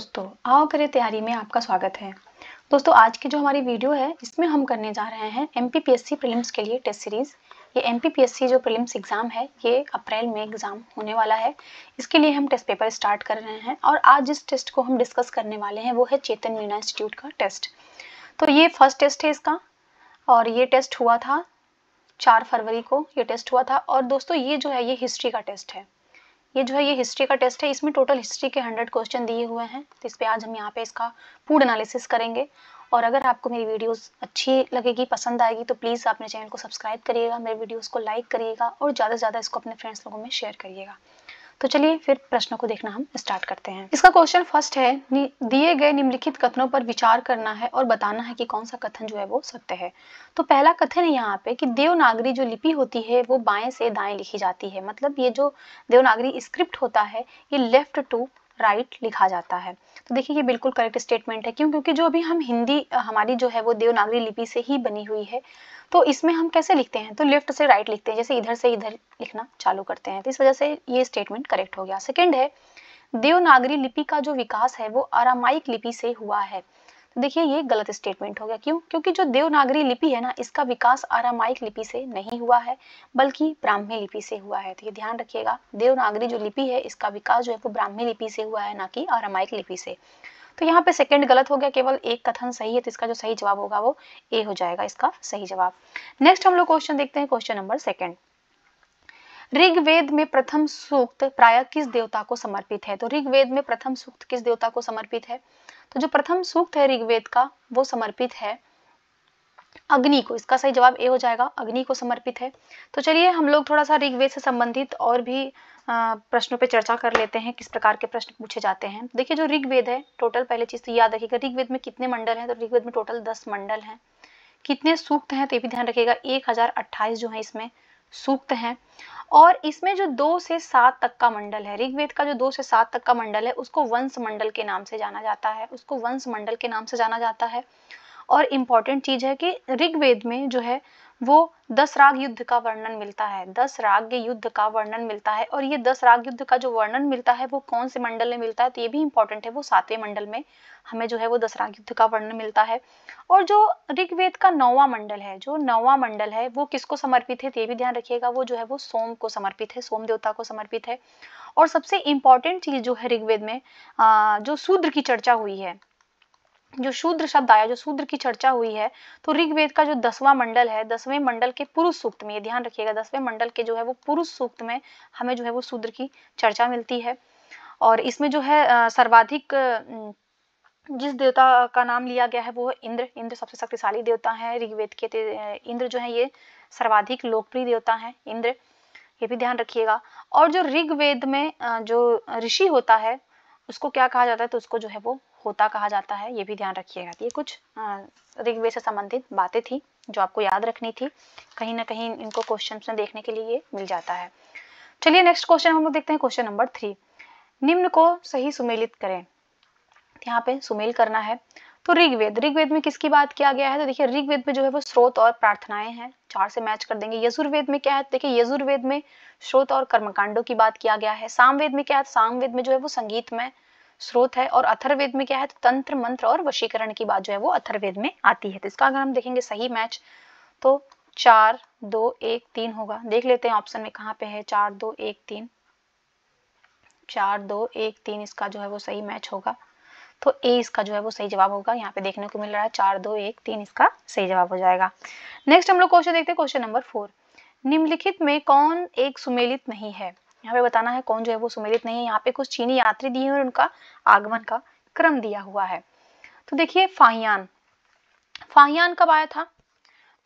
दोस्तों आओ करे तैयारी में आपका स्वागत है दोस्तों आज की जो हमारी वीडियो है इसमें हम करने जा रहे हैं एम पी प्रीलिम्स के लिए टेस्ट सीरीज़ ये एम पी जो प्रिलिम्स एग्ज़ाम है ये अप्रैल में एग्ज़ाम होने वाला है इसके लिए हम टेस्ट पेपर स्टार्ट कर रहे हैं और आज जिस टेस्ट को हम डिस्कस करने वाले हैं वो है चेतन मीणा इंस्टीट्यूट का टेस्ट तो ये फर्स्ट टेस्ट है इसका और ये टेस्ट हुआ था चार फरवरी को ये टेस्ट हुआ था और दोस्तों ये जो है ये हिस्ट्री का टेस्ट है ये जो है ये हिस्ट्री का टेस्ट है इसमें टोटल हिस्ट्री के हंड्रेड क्वेश्चन दिए हुए हैं तो इस पर आज हम यहाँ पे इसका पूर्ण एनालिसिस करेंगे और अगर आपको मेरी वीडियोस अच्छी लगेगी पसंद आएगी तो प्लीज़ आप मेरे चैनल को सब्सक्राइब करिएगा मेरे वीडियोस को लाइक करिएगा और ज़्यादा से ज़्यादा इसको अपने फ्रेंड्स लोगों में शेयर करिएगा तो चलिए फिर प्रश्नों को देखना हम स्टार्ट करते हैं इसका क्वेश्चन फर्स्ट है दिए गए निम्नलिखित कथनों पर विचार करना है और बताना है कि कौन सा कथन जो है वो सत्य है तो पहला कथन है यहाँ पे कि देवनागरी जो लिपि होती है वो बाएं से दाएं लिखी जाती है मतलब ये जो देवनागरी स्क्रिप्ट होता है ये लेफ्ट टू राइट लिखा जाता है तो देखिए ये बिल्कुल करेक्ट स्टेटमेंट है क्यों क्योंकि जो अभी हम हिंदी हमारी जो है वो देवनागरी लिपि से ही बनी हुई है तो इसमें हम कैसे लिखते हैं तो लेफ्ट से राइट लिखते हैं जैसे इधर से इधर लिखना चालू करते हैं तो इस वजह से ये स्टेटमेंट करेक्ट हो गया सेकेंड है देवनागरी लिपि का जो विकास है वो आरामाइक लिपि से हुआ है तो देखिए ये गलत स्टेटमेंट हो गया क्यों क्योंकि जो देवनागरी लिपि है ना इसका विकास आरामाइक लिपि से नहीं हुआ है बल्कि ब्राह्मी लिपि से हुआ है तो ये ध्यान रखिएगा देवनागरी जो लिपि है इसका विकास जो है वो ब्राह्मी लिपि से हुआ है ना कि आरामाइक लिपि से तो यहाँ पे सेकंड गलत हो गया केवल एक कथन सही है तो इसका जो सही जवाब होगा वो ए हो जाएगा इसका सही जवाब नेक्स्ट हम लोग क्वेश्चन देखते हैं क्वेश्चन नंबर सेकंड ऋग्वेद में प्रथम सूक्त प्राय किस देवता को समर्पित है तो ऋग्वेद में प्रथम सूक्त किस देवता को समर्पित है तो जो प्रथम सूक्त है ऋग्वेद का वो समर्पित है अग्नि को इसका सही जवाब ए हो जाएगा अग्नि को समर्पित है तो चलिए हम लोग थोड़ा सा ऋग्वेद से संबंधित और भी प्रश्नों पे चर्चा कर लेते हैं किस प्रकार के प्रश्न पूछे जाते हैं देखिए जो ऋग्वेद है टोटल पहले चीज़ तो याद रखिएगा ऋग्वेद में कितने मंडल हैं तो ऋग्वेद में टोटल दस मंडल हैं कितने सूक्त हैं तो ये भी ध्यान रखिएगा एक हजार अट्ठाईस जो है इसमें सूक्त है और इसमें जो दो से सात तक का मंडल है ऋग्वेद का जो दो से सात तक का मंडल है उसको वंश मंडल के नाम से जाना जाता है उसको वंश मंडल के नाम से जाना जाता है और इम्पॉर्टेंट चीज़ है कि ऋग्वेद में जो है वो दस राग युद्ध का वर्णन मिलता है दस राग युद्ध का वर्णन मिलता है और ये दस राग युद्ध का जो वर्णन मिलता है वो कौन से मंडल में मिलता है तो ये भी इंपॉर्टेंट है वो सातवें मंडल में हमें जो है वो दस राग युद्ध का वर्णन मिलता है और जो ऋग्वेद का नौवा मंडल है जो नौवा मंडल है वो किसको समर्पित है तो ये भी ध्यान रखिएगा वो जो है वो सोम को समर्पित है सोम देवता को समर्पित है और सबसे इंपॉर्टेंट चीज जो है ऋग्वेद में जो शूद्र की चर्चा हुई है जो शूद्र शब्द आया जो शूद्र की चर्चा हुई है तो ऋग्वेद का जो दसवां मंडल है दसवें मंडल के पुरुष सूक्त में ये ध्यान रखिएगा दसवें मंडल के जो है वो पुरुष सूक्त में हमें जो है वो शूद्र की चर्चा मिलती है और इसमें जो है सर्वाधिक जिस देवता का नाम लिया गया है वो है इंद्र इंद्र सबसे शक्तिशाली देवता है ऋग्वेद के इंद्र जो है ये सर्वाधिक लोकप्रिय देवता है इंद्र ये भी ध्यान रखिएगा और जो ऋग्वेद में जो ऋषि होता है उसको क्या कहा जाता है तो उसको जो है वो होता कहा जाता है ये भी ध्यान रखिएगा ये कुछ ऋग्वेद से संबंधित बातें थी जो आपको याद रखनी थी कहीं ना कहीं इनको क्वेश्चन में देखने के लिए मिल जाता है चलिए नेक्स्ट क्वेश्चन हम लोग देखते हैं क्वेश्चन नंबर थ्री निम्न को सही सुमेलित करें यहाँ पे सुमेल करना है तो ऋग्वेद ऋग्वेद में किसकी बात किया गया है तो देखिए ऋग्वेद में जो है वो स्रोत और प्रार्थनाएं हैं चार से मैच कर देंगे यजुर्वेद में क्या है देखिए यजुर्वेद में स्रोत और कर्मकांडों की बात किया गया है सामवेद में क्या है सामवेद में जो है वो संगीत में स्रोत है और अथर्वेद में क्या है तो तंत्र मंत्र और वशीकरण की बात जो है वो अथर्वेद में आती है तो इसका अगर हम देखेंगे सही मैच तो चार दो एक तीन होगा देख लेते हैं ऑप्शन में कहाँ पे है चार दो एक तीन चार दो एक तीन इसका जो है वो सही मैच होगा तो ए इसका जो है वो सही जवाब होगा यहाँ पे देखने को मिल रहा है चार दो एक तीन इसका सही जवाब हो जाएगा नेक्स्ट हम लोग क्वेश्चन देखते हैं क्वेश्चन नंबर फोर निम्नलिखित में कौन एक सुमेलित नहीं है यहाँ पे बताना है कौन जो है वो सुमेलित नहीं है यहाँ पे कुछ चीनी यात्री दिए हैं और उनका आगमन का क्रम दिया हुआ है तो देखिए फाहियान फाहियान कब आया था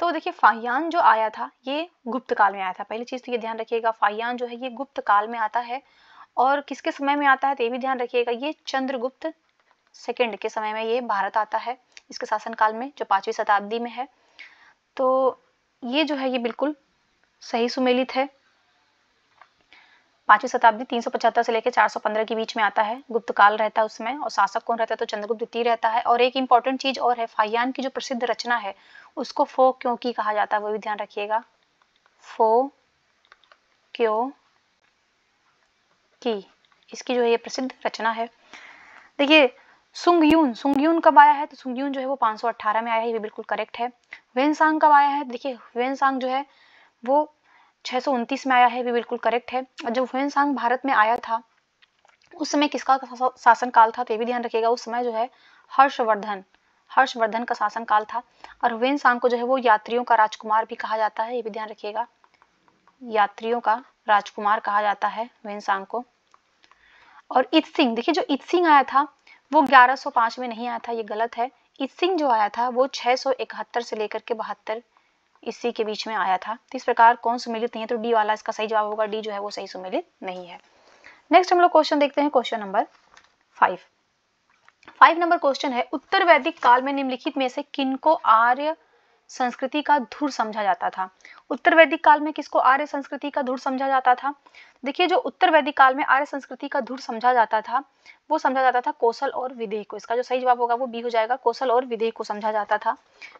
तो देखिए फाहियान जो आया था ये गुप्त काल में आया था पहली चीज तो ये ध्यान रखिएगा फाहियान जो है ये गुप्त काल में आता है और किसके समय में आता है तो ये भी ध्यान रखिएगा ये चंद्रगुप्त सेकंड के समय में ये भारत आता है इसके शासन काल में जो पांचवी शताब्दी में है तो ये जो है ये बिल्कुल सही सुमेलित है पांचवी शताब्दी तीन से लेकर चार के बीच में आता है गुप्त काल रहता है उसमें और शासक कौन रहता है तो चंद्रगुप्त द्वितीय रहता है और एक इंपॉर्टेंट चीज और है फाइयान की जो प्रसिद्ध रचना है उसको फो की कहा जाता है वो भी ध्यान रखिएगा फो क्यों की इसकी जो है ये प्रसिद्ध रचना है देखिए सुंगयून सुंगयून कब आया है तो सुंगयून जो है वो 518 में आया है ये बिल्कुल करेक्ट है वेनसांग कब आया है देखिए वेनसांग जो है वो छः में आया है भी बिल्कुल करेक्ट है और जब हुन सांग भारत में आया था उस समय किसका शासन काल था तो ये भी ध्यान रखिएगा उस समय जो है हर्षवर्धन हर्षवर्धन का शासन काल था और हुन सांग को जो है वो यात्रियों का राजकुमार भी कहा जाता है ये भी ध्यान रखिएगा यात्रियों का राजकुमार कहा जाता है हुन सांग को और इत सिंह देखिए जो इत सिंह आया था वो 1105 में नहीं आया था ये गलत है इत सिंह जो आया था वो छह से लेकर के बहत्तर इसी के बीच में आया था तो इस प्रकार कौन सुमिलित नहीं है तो डी वाला इसका सही जवाब होगा डी जो है वो सही सुमिलित नहीं है नेक्स्ट हम लोग क्वेश्चन देखते हैं question number five five number question है उत्तर वैदिक काल में निम्नलिखित में से किनको आर्य संस्कृति का धुर समझा जाता था उत्तर वैदिक काल में किसको आर्य संस्कृति का धुर समझा जाता था देखिए जो उत्तर वैदिक काल में आर्य संस्कृति का धुर समझा जाता था वो समझा जाता था कौशल और विधेय को इसका जो सही जवाब होगा वो बी हो जाएगा कौशल और विधेय को समझा जाता था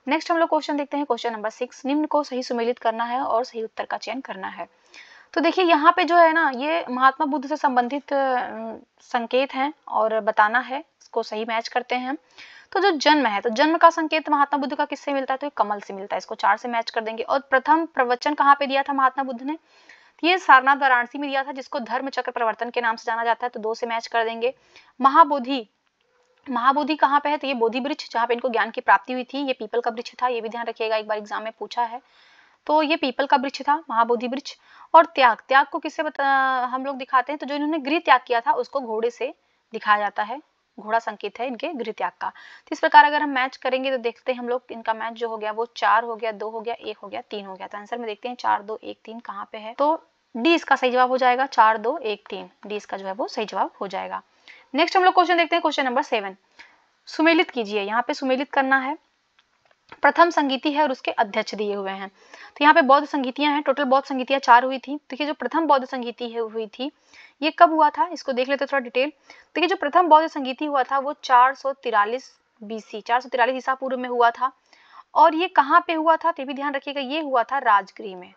नेक्स्ट हम लोग क्वेश्चन देखते हैं क्वेश्चन नंबर सिक्स निम्न को सही सुमेलित करना है और सही उत्तर का चयन करना है तो देखिए यहाँ पे जो है ना ये महात्मा बुद्ध से संबंधित संकेत हैं और बताना है इसको सही मैच करते हैं तो जो जन्म है तो जन्म का संकेत महात्मा बुद्ध का किससे मिलता है तो ये कमल से मिलता है इसको चार से मैच कर देंगे और प्रथम प्रवचन कहाँ पे दिया था महात्मा बुद्ध ने तो ये सारनाथ वाराणसी में दिया था जिसको धर्म चक्र प्रवर्तन के नाम से जाना जाता है तो दो से मैच कर देंगे महाबोधि महाबोधि कहाँ पे है तो ये बोधि वृक्ष जहाँ पे इनको ज्ञान की प्राप्ति हुई थी ये पीपल का वृक्ष था ये भी ध्यान रखिएगा एक बार एग्जाम में पूछा है तो ये पीपल का वृक्ष था महाबोधि वृक्ष और त्याग त्याग को किससे हम लोग दिखाते हैं तो जो इन्होंने गृह त्याग किया था उसको घोड़े से दिखाया जाता है घोड़ा संकेत है इनके गृह त्याग का तो इस प्रकार अगर हम मैच करेंगे तो देखते हैं हम लोग इनका मैच जो हो गया वो चार हो गया दो हो गया एक हो गया तीन हो गया तो आंसर में देखते हैं चार दो एक तीन कहाँ पे है तो डी इसका सही जवाब हो जाएगा चार दो एक तीन डी इसका जो है वो सही जवाब हो जाएगा नेक्स्ट हम लोग क्वेश्चन देखते हैं क्वेश्चन नंबर सेवन सुमेलित कीजिए यहाँ पे सुमेलित करना है प्रथम संगीति है और उसके अध्यक्ष दिए हुए हैं तो यहाँ पे बौद्ध संगीतियां हैं टोटल बौद्ध संगीतियां चार हुई थी तो जो प्रथम बौद्ध संगीति है हुई थी ये कब हुआ था इसको देख लेते थोड़ा डिटेल तो जो प्रथम बौद्ध संगीति हुआ था वो चार सौ तिरालीस बीसी चार सौ तिरालीस ईसा पूर्व में हुआ था और ये कहाँ पे हुआ था तो भी ध्यान रखिएगा ये हुआ था राजगृह में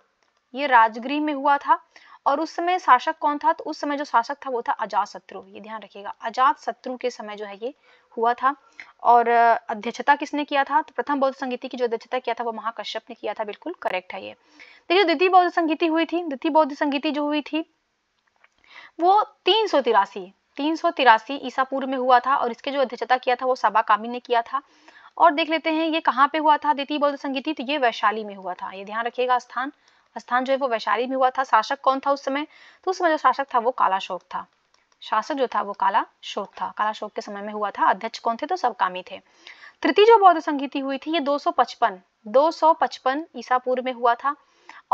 ये राजगृह में हुआ था और उस समय शासक कौन था तो उस समय जो शासक था वो था अजात शत्रु ये ध्यान रखिएगा अजात शत्रु के समय जो है ये हुआ था और अध्यक्षता किसने किया था तो प्रथम बौद्ध संगीति की जो अध्यक्षता किया था वो महाकश्यप ने किया था बिल्कुल करेक्ट है ये देखिए द्वितीय बौद्ध संगीति हुई थी द्वितीय बौद्ध संगीति जो हुई थी वो तीन सौ तिरासी तीन सौ तिरासी ईसा पूर्व में हुआ था और इसके जो अध्यक्षता किया था वो साबा कामी ने किया था और देख लेते हैं ये कहाँ पे हुआ था द्वितीय बौद्ध संगीति तो ये वैशाली में हुआ था ये ध्यान रखिएगा स्थान स्थान जो है वो वैशाली में हुआ था शासक कौन था उस समय तो उस समय जो शासक था वो कालाशोक था शासक जो था वो काला शोक था काला शोक के समय में हुआ था अध्यक्ष कौन थे तो कामी थे तृतीय जो बौद्ध संगीति हुई थी ये 255 255 ईसा पूर्व में हुआ था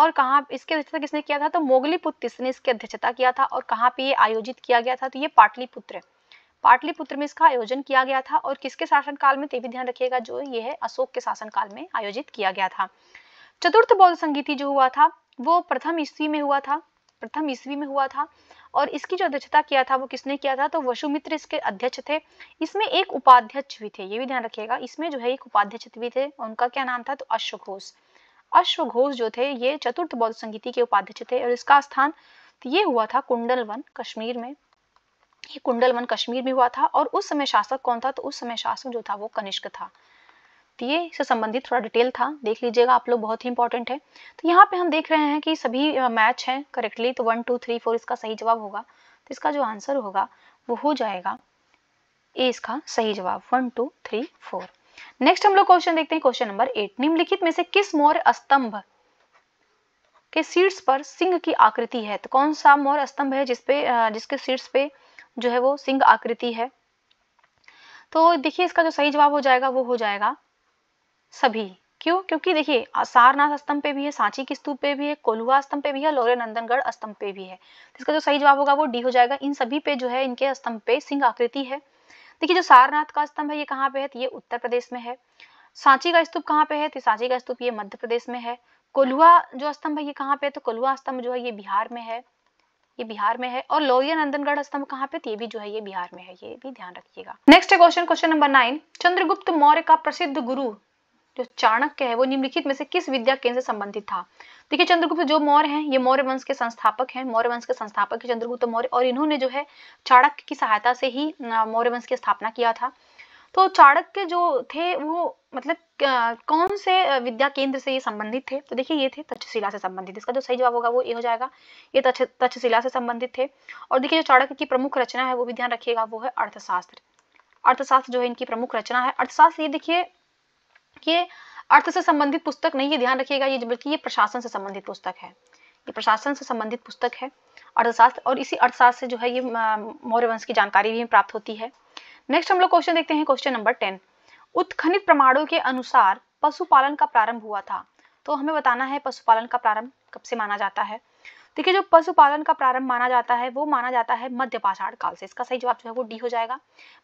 और कहा इसके अध्यक्षता किसने किया था तो पुत्र ने इसके अध्यक्षता किया था और कहाँ पे ये आयोजित किया गया था तो ये पाटलिपुत्र पाटलिपुत्र में इसका आयोजन किया गया था और किसके शासनकाल में तो भी ध्यान रखिएगा जो ये है अशोक के शासनकाल में आयोजित किया गया था चतुर्थ बौद्ध संगीति जो हुआ था वो प्रथम ईस्वी में हुआ था प्रथम ईस्वी में हुआ था और इसकी जो अध्यक्षता किया था वो किसने किया था तो वशुमित्र इसके अध्यक्ष थे इसमें एक उपाध्यक्ष भी थे ये भी ध्यान रखिएगा इसमें जो है एक उपाध्यक्ष भी थे उनका क्या नाम था तो अश्व घोष अश्व घोष जो थे ये चतुर्थ बौद्ध संगीति के उपाध्यक्ष थे और इसका स्थान तो ये हुआ था कुंडल वन कश्मीर में ये कुंडल वन कश्मीर में हुआ था और उस समय शासक कौन था तो उस समय शासक जो था वो कनिष्क था दिए इससे संबंधित थोड़ा डिटेल था देख लीजिएगा आप लोग बहुत ही इंपॉर्टेंट है तो यहाँ पे हम देख रहे हैं कि सभी मैच हैं करेक्टली तो वन टू थ्री फोर इसका सही जवाब होगा तो इसका जो आंसर होगा वो हो जाएगा ए इसका सही जवाब one two three four next हम लोग क्वेश्चन देखते हैं क्वेश्चन नंबर एट निम्नलिखित में से किस मौर्य स्तंभ के शीर्ष पर सिंह की आकृति है तो कौन सा मौर्य स्तंभ है जिसपे जिसके शीर्ष पे जो है वो सिंह आकृति है तो देखिए इसका जो सही जवाब हो जाएगा वो हो जाएगा सभी क्यों क्योंकि देखिए सारनाथ स्तंभ पे भी है सांची के स्तूप पे भी है कोलुआ स्तंभ पे भी है लोरे नंदनगढ़ स्तंभ पे भी है तो इसका जो सही जवाब होगा वो डी हो जाएगा इन सभी पे जो है इनके स्तंभ पे सिंह आकृति है देखिए जो सारनाथ का स्तंभ है ये कहाँ पे है तो ये उत्तर प्रदेश में है सांची का स्तूप कहाँ पे है तो सांची का स्तूप ये मध्य प्रदेश में है कोलुआ जो स्तंभ है ये कहाँ पे है तो कोलुआ स्तंभ जो है ये बिहार में है ये बिहार में है और लोहिया नंदनगढ़ स्तंभ कहाँ पे तो ये भी जो है ये बिहार में है ये भी ध्यान रखिएगा next question question number nine Chandragupta Maurya का प्रसिद्ध गुरु जो चाणक्य है वो निम्नलिखित में से किस विद्या केंद्र से संबंधित था देखिए चंद्रगुप्त जो मौर्य हैं ये मौर्य वंश के संस्थापक हैं मौर्य वंश के संस्थापक है चंद्रगुप्त मौर्य और इन्होंने जो है चाणक्य की सहायता से ही मौर्य वंश की स्थापना किया था तो चाणक्य जो थे वो मतलब कौन से विद्या केंद्र से ये संबंधित थे तो देखिए ये थे तक्षशिला से संबंधित इसका जो सही जवाब होगा वो ये हो जाएगा ये तक्षशिला से संबंधित थे और देखिए जो चाणक्य की प्रमुख रचना है वो भी ध्यान रखिएगा वो है अर्थशास्त्र अर्थशास्त्र जो है इनकी प्रमुख रचना है अर्थशास्त्र ये देखिए ये अर्थ से संबंधित पुस्तक नहीं है ध्यान रखिएगा ये बल्कि ये प्रशासन से संबंधित पुस्तक है ये प्रशासन से संबंधित पुस्तक है अर्थशास्त्र और इसी अर्थशास्त्र से जो है ये मौर्य वंश की जानकारी भी प्राप्त होती है नेक्स्ट हम लोग क्वेश्चन देखते हैं क्वेश्चन नंबर टेन उत्खनित प्रमाणों के अनुसार पशुपालन का प्रारंभ हुआ था तो हमें बताना है पशुपालन का प्रारंभ कब से माना जाता है देखिए जो पशुपालन का प्रारंभ माना जाता है वो माना जाता है मध्य पाषाण काल से इसका सही जवाब जो है वो डी हो जाएगा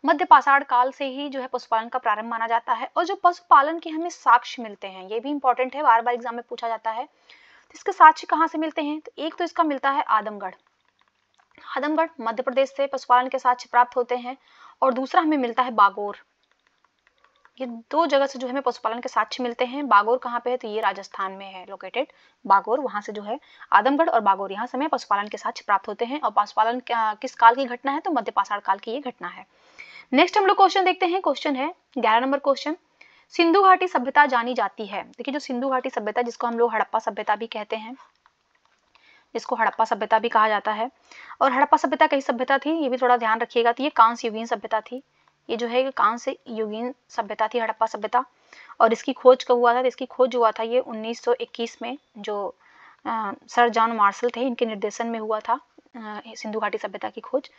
मध्य पाषाण काल से ही जो है पशुपालन का प्रारंभ माना जाता है और जो पशुपालन के हमें साक्ष्य मिलते हैं ये भी इंपॉर्टेंट है बार बार एग्जाम में पूछा जाता है तो इसके साक्ष्य कहाँ से मिलते हैं तो एक तो इसका मिलता है आदमगढ़ आदमगढ़ मध्य प्रदेश से पशुपालन के साक्ष्य प्राप्त होते हैं और दूसरा हमें मिलता है बागोर ये दो जगह से जो है हमें पशुपालन के साक्ष्य मिलते हैं बागोर कहाँ पे है तो ये राजस्थान में है लोकेटेड बागोर वहां से जो है आदमगढ़ और बागोर यहाँ से हमें पशुपालन के साक्ष्य प्राप्त होते हैं और पशुपालन किस काल की घटना है तो मध्य पाषाण काल की ये घटना है नेक्स्ट हम लोग क्वेश्चन देखते हैं क्वेश्चन है ग्यारह नंबर क्वेश्चन सिंधु घाटी सभ्यता जानी जाती है देखिए जो सिंधु घाटी सभ्यता जिसको हम लोग हड़प्पा सभ्यता भी कहते हैं जिसको हड़प्पा सभ्यता भी कहा जाता है और हड़प्पा सभ्यता कई सभ्यता थी ये भी थोड़ा ध्यान रखिएगा तो ये कांस्युगीन सभ्यता थी ये जो है कहाँ से युगीन सभ्यता थी हड़प्पा सभ्यता और इसकी खोज कब हुआ था इसकी खोज हुआ था ये 1921 में जो आ, सर जॉन मार्शल थे इनके निर्देशन में हुआ था सिंधु घाटी सभ्यता की खोज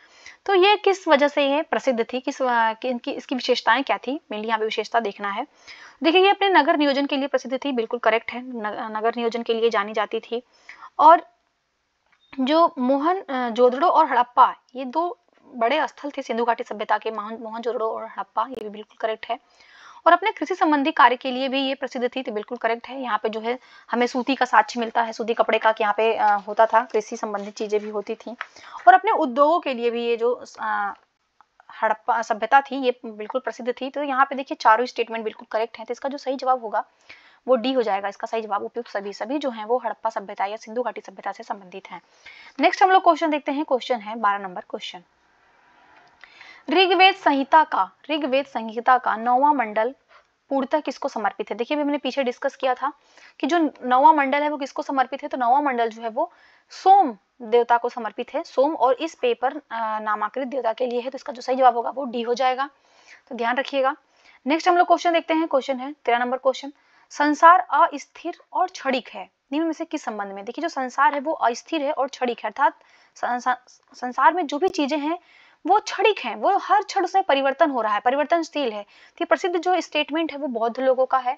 तो ये किस वजह से ये प्रसिद्ध थी किस कि इनकी इसकी विशेषताएं क्या थी मेनली यहाँ पे विशेषता देखना है देखिए ये अपने नगर नियोजन के लिए प्रसिद्ध थी बिल्कुल करेक्ट है नगर नियोजन के लिए जानी जाती थी और जो मोहन जोदड़ो और हड़प्पा ये दो बड़े स्थल थे सिंधु घाटी सभ्यता के मोहन और हड़प्पा ये भी बिल्कुल करेक्ट है और अपने कृषि संबंधी कार्य के लिए भी ये प्रसिद्ध थी तो बिल्कुल करेक्ट है यहाँ पे जो है हमें सूती का साक्ष्य मिलता है सूती कपड़े का यहाँ पे होता था कृषि संबंधित चीजें भी होती थी और अपने उद्योगों के लिए भी ये जो हड़प्पा सभ्यता थी ये बिल्कुल प्रसिद्ध थी तो यहाँ पे देखिए चारों स्टेटमेंट बिल्कुल करेक्ट है तो इसका जो सही जवाब होगा वो डी हो जाएगा इसका सही जवाब उपयुक्त सभी सभी जो है वो हड़प्पा सभ्यता या सिंधु घाटी सभ्यता से संबंधित है नेक्स्ट हम लोग क्वेश्चन देखते हैं क्वेश्चन है बारह नंबर क्वेश्चन ऋग्वेद संहिता का ऋग्वेद संहिता का नौवा मंडल पूर्णतः किसको समर्पित है देखिए मैंने पीछे डिस्कस किया था कि जो नौवा मंडल है वो किसको समर्पित है तो नौवा मंडल जो है वो सोम देवता को समर्पित है सोम और इस पेपर नामांकृत देवता के लिए है तो इसका जो सही जवाब होगा वो डी हो जाएगा तो ध्यान रखिएगा नेक्स्ट हम लोग क्वेश्चन देखते हैं क्वेश्चन है तेरह नंबर क्वेश्चन संसार अस्थिर और क्षणिक है निम्न में से किस संबंध में देखिए जो संसार है वो अस्थिर है और क्षणिक है अर्थात संसार में जो भी चीजें हैं वो क्षणिक है वो हर क्षण से परिवर्तन हो रहा है परिवर्तनशील है तो प्रसिद्ध जो स्टेटमेंट है वो बौद्ध लोगों का है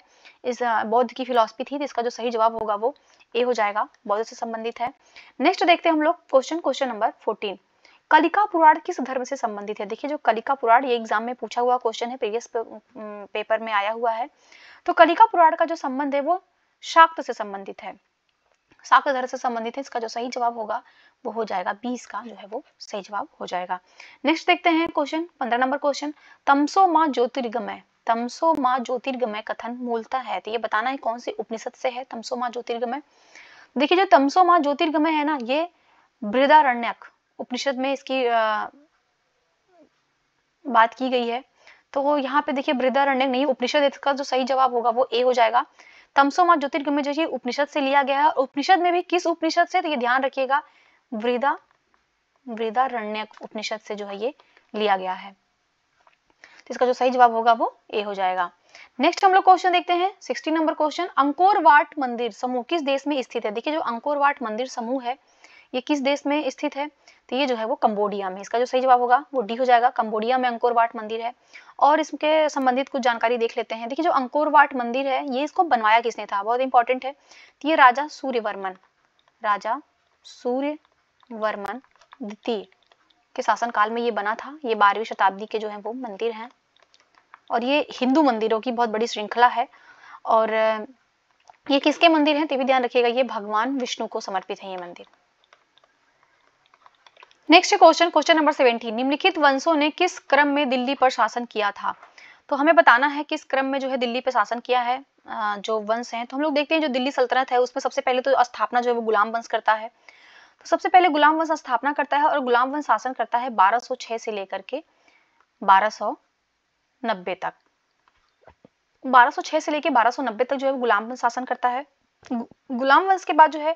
इस बौद्ध की फिलोसफी थी इसका जो सही जवाब होगा वो ए हो जाएगा बौद्ध से संबंधित है नेक्स्ट देखते हैं हम लोग question question number fourteen Kalika Purana किस धर्म से संबंधित है देखिए जो कलिका पुराण ये एग्जाम में पूछा हुआ क्वेश्चन है प्रीवियस पेपर में आया हुआ है तो कलिका पुराण का जो संबंध है वो शाक्त से संबंधित है धर्म से संबंधित है इसका जो सही जवाब होगा वो हो जाएगा बी इसका जो है वो सही जवाब हो जाएगा नेक्स्ट देखते हैं क्वेश्चन पंद्रह नंबर क्वेश्चन तमसो माँ ज्योतिर्गमय तमसो माँ ज्योतिर्गमय कथन मूलता है तो ये बताना है कौन सी उपनिषद से है तमसो माँ ज्योतिर्गमय देखिए जो तमसो माँ ज्योतिर्गमय है ना ये बृदारण्यक उपनिषद में इसकी आ, बात की गई है तो यहाँ पे देखिए बृदारण्यक नहीं उपनिषद इसका जो सही जवाब होगा वो ए हो जाएगा तमसोमा ज्योतिर्गम जो है उपनिषद से लिया गया है उपनिषद में भी किस उपनिषद से तो ये ध्यान रखिएगा वृदा रण्य उपनिषद से जो है ये लिया गया है तो इसका जो सही जवाब होगा वो ए हो जाएगा नेक्स्ट हम लोग क्वेश्चन देखते हैं सिक्सटी नंबर क्वेश्चन अंकोरवाट मंदिर समूह किस देश में स्थित है देखिए जो अंकोरवाट मंदिर समूह है ये किस देश में स्थित है तो ये जो है वो कंबोडिया में इसका जो सही जवाब होगा वो डी हो जाएगा कंबोडिया में अंकोर वाट मंदिर है और इसके संबंधित कुछ जानकारी देख लेते हैं देखिए जो अंकोर वाट मंदिर है ये इसको बनवाया किसने था बहुत इंपॉर्टेंट है तो ये राजा सूर्यवर्मन राजा सूर्य वर्मन द्वितीय के शासनकाल में ये बना था ये बारहवीं शताब्दी के जो है वो मंदिर हैं और ये हिंदू मंदिरों की बहुत बड़ी श्रृंखला है और ये किसके मंदिर हैं तो भी ध्यान रखिएगा ये भगवान विष्णु को समर्पित है ये मंदिर next question question number seventeen निम्नलिखित वंशों ने किस क्रम में दिल्ली पर शासन किया था तो हमें बताना है किस क्रम में जो है दिल्ली पर शासन किया है जो वंश हैं तो हम लोग देखते हैं जो दिल्ली सल्तनत है उसमें सबसे पहले तो स्थापना जो है वो गुलाम वंश करता है तो सबसे पहले गुलाम वंश स्थापना करता है और गुलाम वंश शासन करता है बारह से लेकर के बारह तक बारह से लेकर बारह तक जो है गुलाम वंश शासन करता है गुलाम वंश के बाद जो है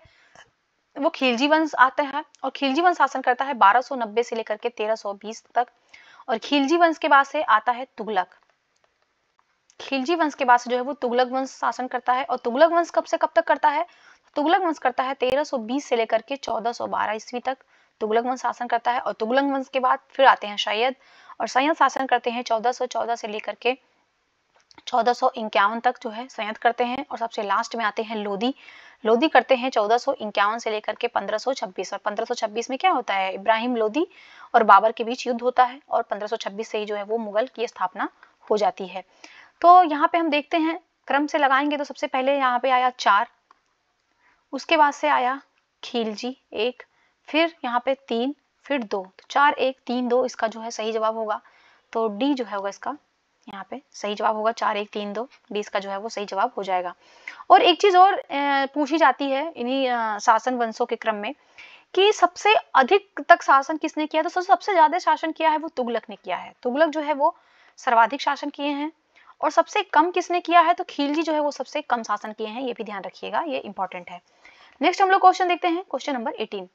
वो खिलजी वंश आते हैं और खिलजी वंश शासन करता है 1290 से लेकर के 1320 तक और खिलजी वंश के बाद से आता है तुगलक खिलजी वंश के बाद से जो है वो तुगलक वंश शासन करता है और तुगलक वंश कब से कब तक करता है तुगलक वंश करता है 1320 से लेकर के 1412 ईस्वी तक तुगलक वंश शासन करता है और तुगलक वंश के बाद फिर आते हैं शायद और सैयद शासन करते हैं 1414 से लेकर के चौदह तक जो है संयत करते हैं और सबसे लास्ट में आते हैं लोदी लोदी करते हैं चौदह से लेकर के 1526 और 1526 में क्या होता है इब्राहिम लोदी और बाबर के बीच युद्ध होता है और 1526 से ही जो है वो मुगल की स्थापना हो जाती है तो यहाँ पे हम देखते हैं क्रम से लगाएंगे तो सबसे पहले यहाँ पे आया चार उसके बाद से आया खिलजी एक फिर यहाँ पे तीन फिर दो तो चार एक तीन दो इसका जो है सही जवाब होगा तो डी जो है होगा इसका यहाँ पे सही जवाब होगा चार एक तीन दो डी इसका जो है वो सही जवाब हो जाएगा और एक चीज और पूछी जाती है इन्हीं शासन वंशों के क्रम में कि सबसे अधिक तक शासन किसने किया तो सबसे ज्यादा शासन किया है वो तुगलक ने किया है तुगलक जो है वो सर्वाधिक शासन किए हैं और सबसे कम किसने किया है तो खिलजी जो है वो सबसे कम शासन किए हैं ये भी ध्यान रखिएगा ये इंपॉर्टेंट है नेक्स्ट हम लोग क्वेश्चन देखते हैं क्वेश्चन नंबर एटीन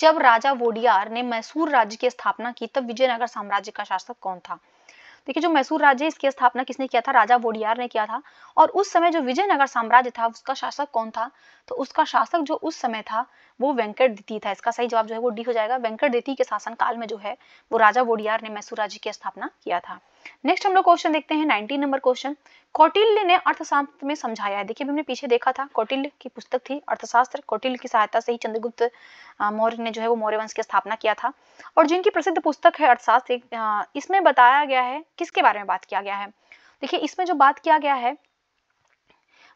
जब राजा वोडियार ने मैसूर राज्य की स्थापना की तब विजयनगर साम्राज्य का शासक कौन था देखिए जो मैसूर राज्य इसकी स्थापना किसने किया था राजा वोडियार ने किया था और उस समय जो विजयनगर साम्राज्य था उसका शासक कौन था तो उसका शासक जो उस समय था वो वेंकट द्वितीय था इसका सही जवाब जो है वो डी हो जाएगा वेंकट द्वितीय के शासन काल में जो है वो राजा वोडियार ने मैसूर राज्य की स्थापना किया था नेक्स्ट हम लोग क्वेश्चन देखते हैं नाइनटीन नंबर क्वेश्चन कौटिल्य ने अर्थशास्त्र में समझाया है देखिए हमने पीछे देखा था कौटिल्य की पुस्तक थी अर्थशास्त्र कौटिल्य की सहायता से ही चंद्रगुप्त मौर्य ने जो है वो मौर्य वंश की स्थापना किया था और जिनकी प्रसिद्ध पुस्तक है अर्थशास्त्र इसमें बताया गया है किसके बारे में बात किया गया है देखिए इसमें जो बात किया गया है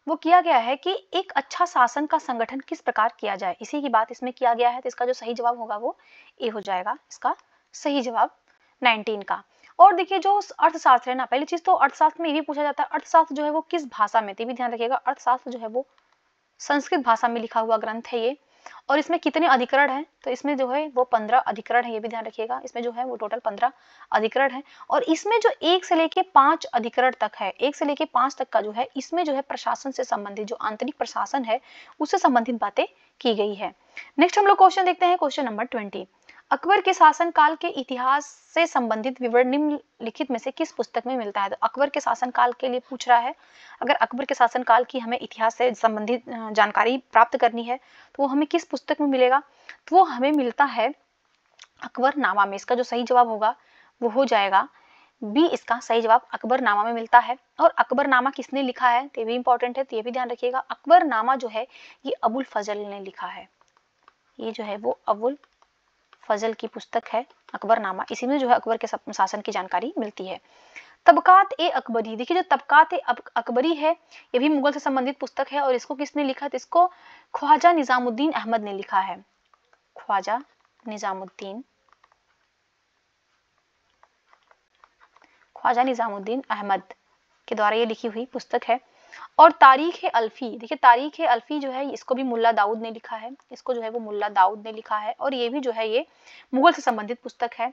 वो किया गया है कि एक अच्छा शासन का संगठन किस प्रकार किया जाए इसी की बात इसमें किया गया है तो इसका जो सही जवाब होगा वो ए हो जाएगा इसका सही जवाब नाइनटीन का और देखिए जो अर्थशास्त्र है ना पहली चीज तो अर्थशास्त्र में ये भी पूछा जाता है अर्थशास्त्र जो है वो किस भाषा में भी ध्यान रखिएगा अर्थशास्त्र जो है वो संस्कृत भाषा में लिखा हुआ ग्रंथ है ये और इसमें कितने अधिकरण हैं तो इसमें जो है वो पंद्रह अधिकरण है ये भी ध्यान रखिएगा इसमें जो है वो टोटल पंद्रह अधिकरण है और इसमें जो एक से लेके पांच अधिकरण तक है एक से लेके पांच तक का जो है इसमें जो है प्रशासन से संबंधित जो आंतरिक प्रशासन है उससे संबंधित बातें की गई है नेक्स्ट हम लोग क्वेश्चन देखते हैं क्वेश्चन नंबर ट्वेंटी अकबर के शासनकाल के इतिहास से संबंधित विवरण निम्नलिखित में से किस पुस्तक में मिलता है तो अकबर के शासनकाल के लिए पूछ रहा है अगर अकबर के शासनकाल की हमें इतिहास से संबंधित जानकारी प्राप्त करनी है तो वो हमें किस पुस्तक में मिलेगा तो वो हमें मिलता है अकबर नामा में इसका जो सही जवाब होगा वो हो जाएगा बी इसका सही जवाब अकबरनामा में मिलता है और अकबरनामा किसने लिखा है तो ये भी इंपॉर्टेंट है तो ये भी ध्यान रखिएगा अकबरनामा जो है ये अबुल फजल ने लिखा है ये जो है वो अबुल फजल की पुस्तक है अकबरनामा इसी में जो है अकबर के शासन की जानकारी मिलती है तबकात ए अकबरी देखिए जो तबकात ए अकबरी है ये भी मुगल से संबंधित पुस्तक है और इसको किसने लिखा था तो इसको ख्वाजा निजामुद्दीन अहमद ने लिखा है ख्वाजा निजामुद्दीन ख्वाजा निजामुद्दीन अहमद के द्वारा ये लिखी हुई पुस्तक है और तारीख अल्फ़ी देखिए तारीख अल्फ़ी जो है इसको भी मुल्ला दाऊद ने लिखा है इसको जो है वो मुल्ला दाऊद ने लिखा है और ये भी जो है ये मुगल से संबंधित पुस्तक है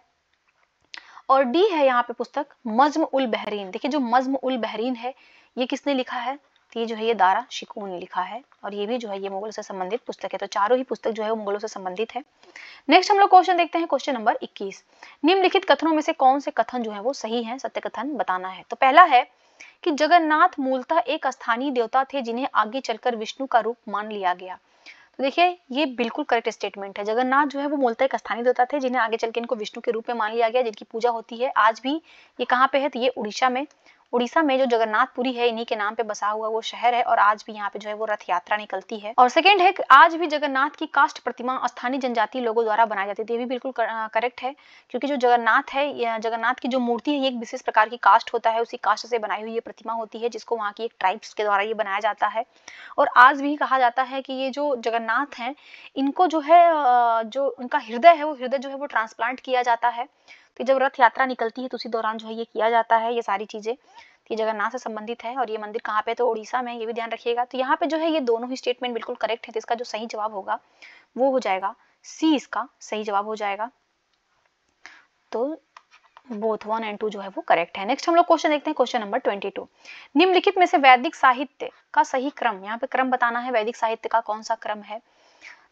और डी है यहाँ पे पुस्तक मजम उल बहरीन देखिए जो मजम उल बहरीन है ये किसने लिखा है तो ये जो है ये दारा शिकून ने लिखा है और ये भी जो है ये मुगलों से संबंधित पुस्तक है तो चारों ही पुस्तक जो है वो मुगलों से संबंधित है नेक्स्ट हम लोग क्वेश्चन देखते हैं क्वेश्चन नंबर 21 निम्नलिखित कथनों में से कौन से कथन जो है वो सही है सत्य कथन बताना है तो पहला है कि जगन्नाथ मूलतः एक स्थानीय देवता थे जिन्हें आगे चलकर विष्णु का रूप मान लिया गया तो देखिए ये बिल्कुल करेक्ट स्टेटमेंट है जगन्नाथ जो है वो मूलतः एक स्थानीय देवता थे जिन्हें आगे चल के इनको विष्णु के रूप में मान लिया गया जिनकी पूजा होती है आज भी ये कहाँ पे है तो ये उड़ीसा में उड़ीसा में जो जगन्नाथपुरी है इन्हीं के नाम पे बसा हुआ वो शहर है और आज भी यहाँ पे जो है वो रथ यात्रा निकलती है और सेकेंड है आज भी जगन्नाथ की कास्ट प्रतिमा स्थानीय जनजाति लोगों द्वारा बनाई जाती थी ये भी बिल्कुल करेक्ट है क्योंकि जो जगन्नाथ है जगन्नाथ की जो मूर्ति है ये एक विशेष प्रकार की कास्ट होता है उसी कास्ट से बनाई हुई ये प्रतिमा होती है जिसको वहाँ की एक ट्राइब्स के द्वारा ये बनाया जाता है और आज भी कहा जाता है कि ये जो जगन्नाथ हैं इनको जो है जो उनका हृदय है वो हृदय जो है वो ट्रांसप्लांट किया जाता है कि जब रथ यात्रा निकलती है तो उसी दौरान जो है ये किया जाता है ये सारी चीज़ें ये जगन्नाथ से संबंधित है और ये मंदिर कहाँ पे है तो उड़ीसा में ये भी ध्यान रखिएगा तो यहाँ पे जो है ये दोनों ही स्टेटमेंट बिल्कुल करेक्ट है तो इसका जो सही जवाब होगा वो हो जाएगा सी इसका सही जवाब हो जाएगा तो बोथ वन एंड टू जो है वो करेक्ट है नेक्स्ट हम लोग क्वेश्चन देखते हैं क्वेश्चन नंबर ट्वेंटी टू निम्नलिखित में से वैदिक साहित्य का सही क्रम यहाँ पे क्रम बताना है वैदिक साहित्य का कौन सा क्रम है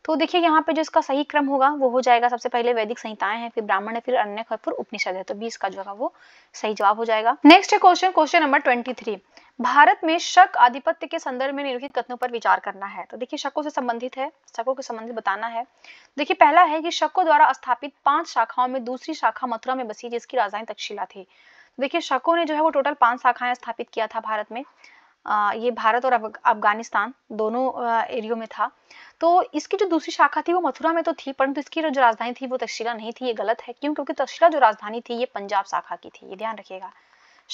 तो देखिए यहाँ पे जो इसका सही क्रम होगा वो हो जाएगा सबसे पहले वैदिक संहिताएं हैं फिर ब्राह्मण है फिर अन्य है फिर उपनिषद है तो बीस का जो है वो सही जवाब हो जाएगा नेक्स्ट है question question number twenty Bharat में शक आधिपत्य के संदर्भ में निम्नलिखित कथनों पर विचार करना है तो देखिए शकों से संबंधित है शकों के संबंधित बताना है देखिए पहला है कि शकों द्वारा स्थापित पांच शाखाओं में दूसरी शाखा मथुरा में बसी जिसकी राजधानी तक्षशिला थी देखिए शकों ने जो है वो टोटल पांच शाखाएं स्थापित किया था भारत में ये भारत और अफगानिस्तान दोनों एरियो में था तो इसकी जो दूसरी शाखा थी वो मथुरा में तो थी परंतु इसकी जो राजधानी थी वो तक्षशिला नहीं थी ये गलत है क्यों क्योंकि तक्षशिला जो राजधानी थी ये पंजाब शाखा की थी ये ध्यान रखिएगा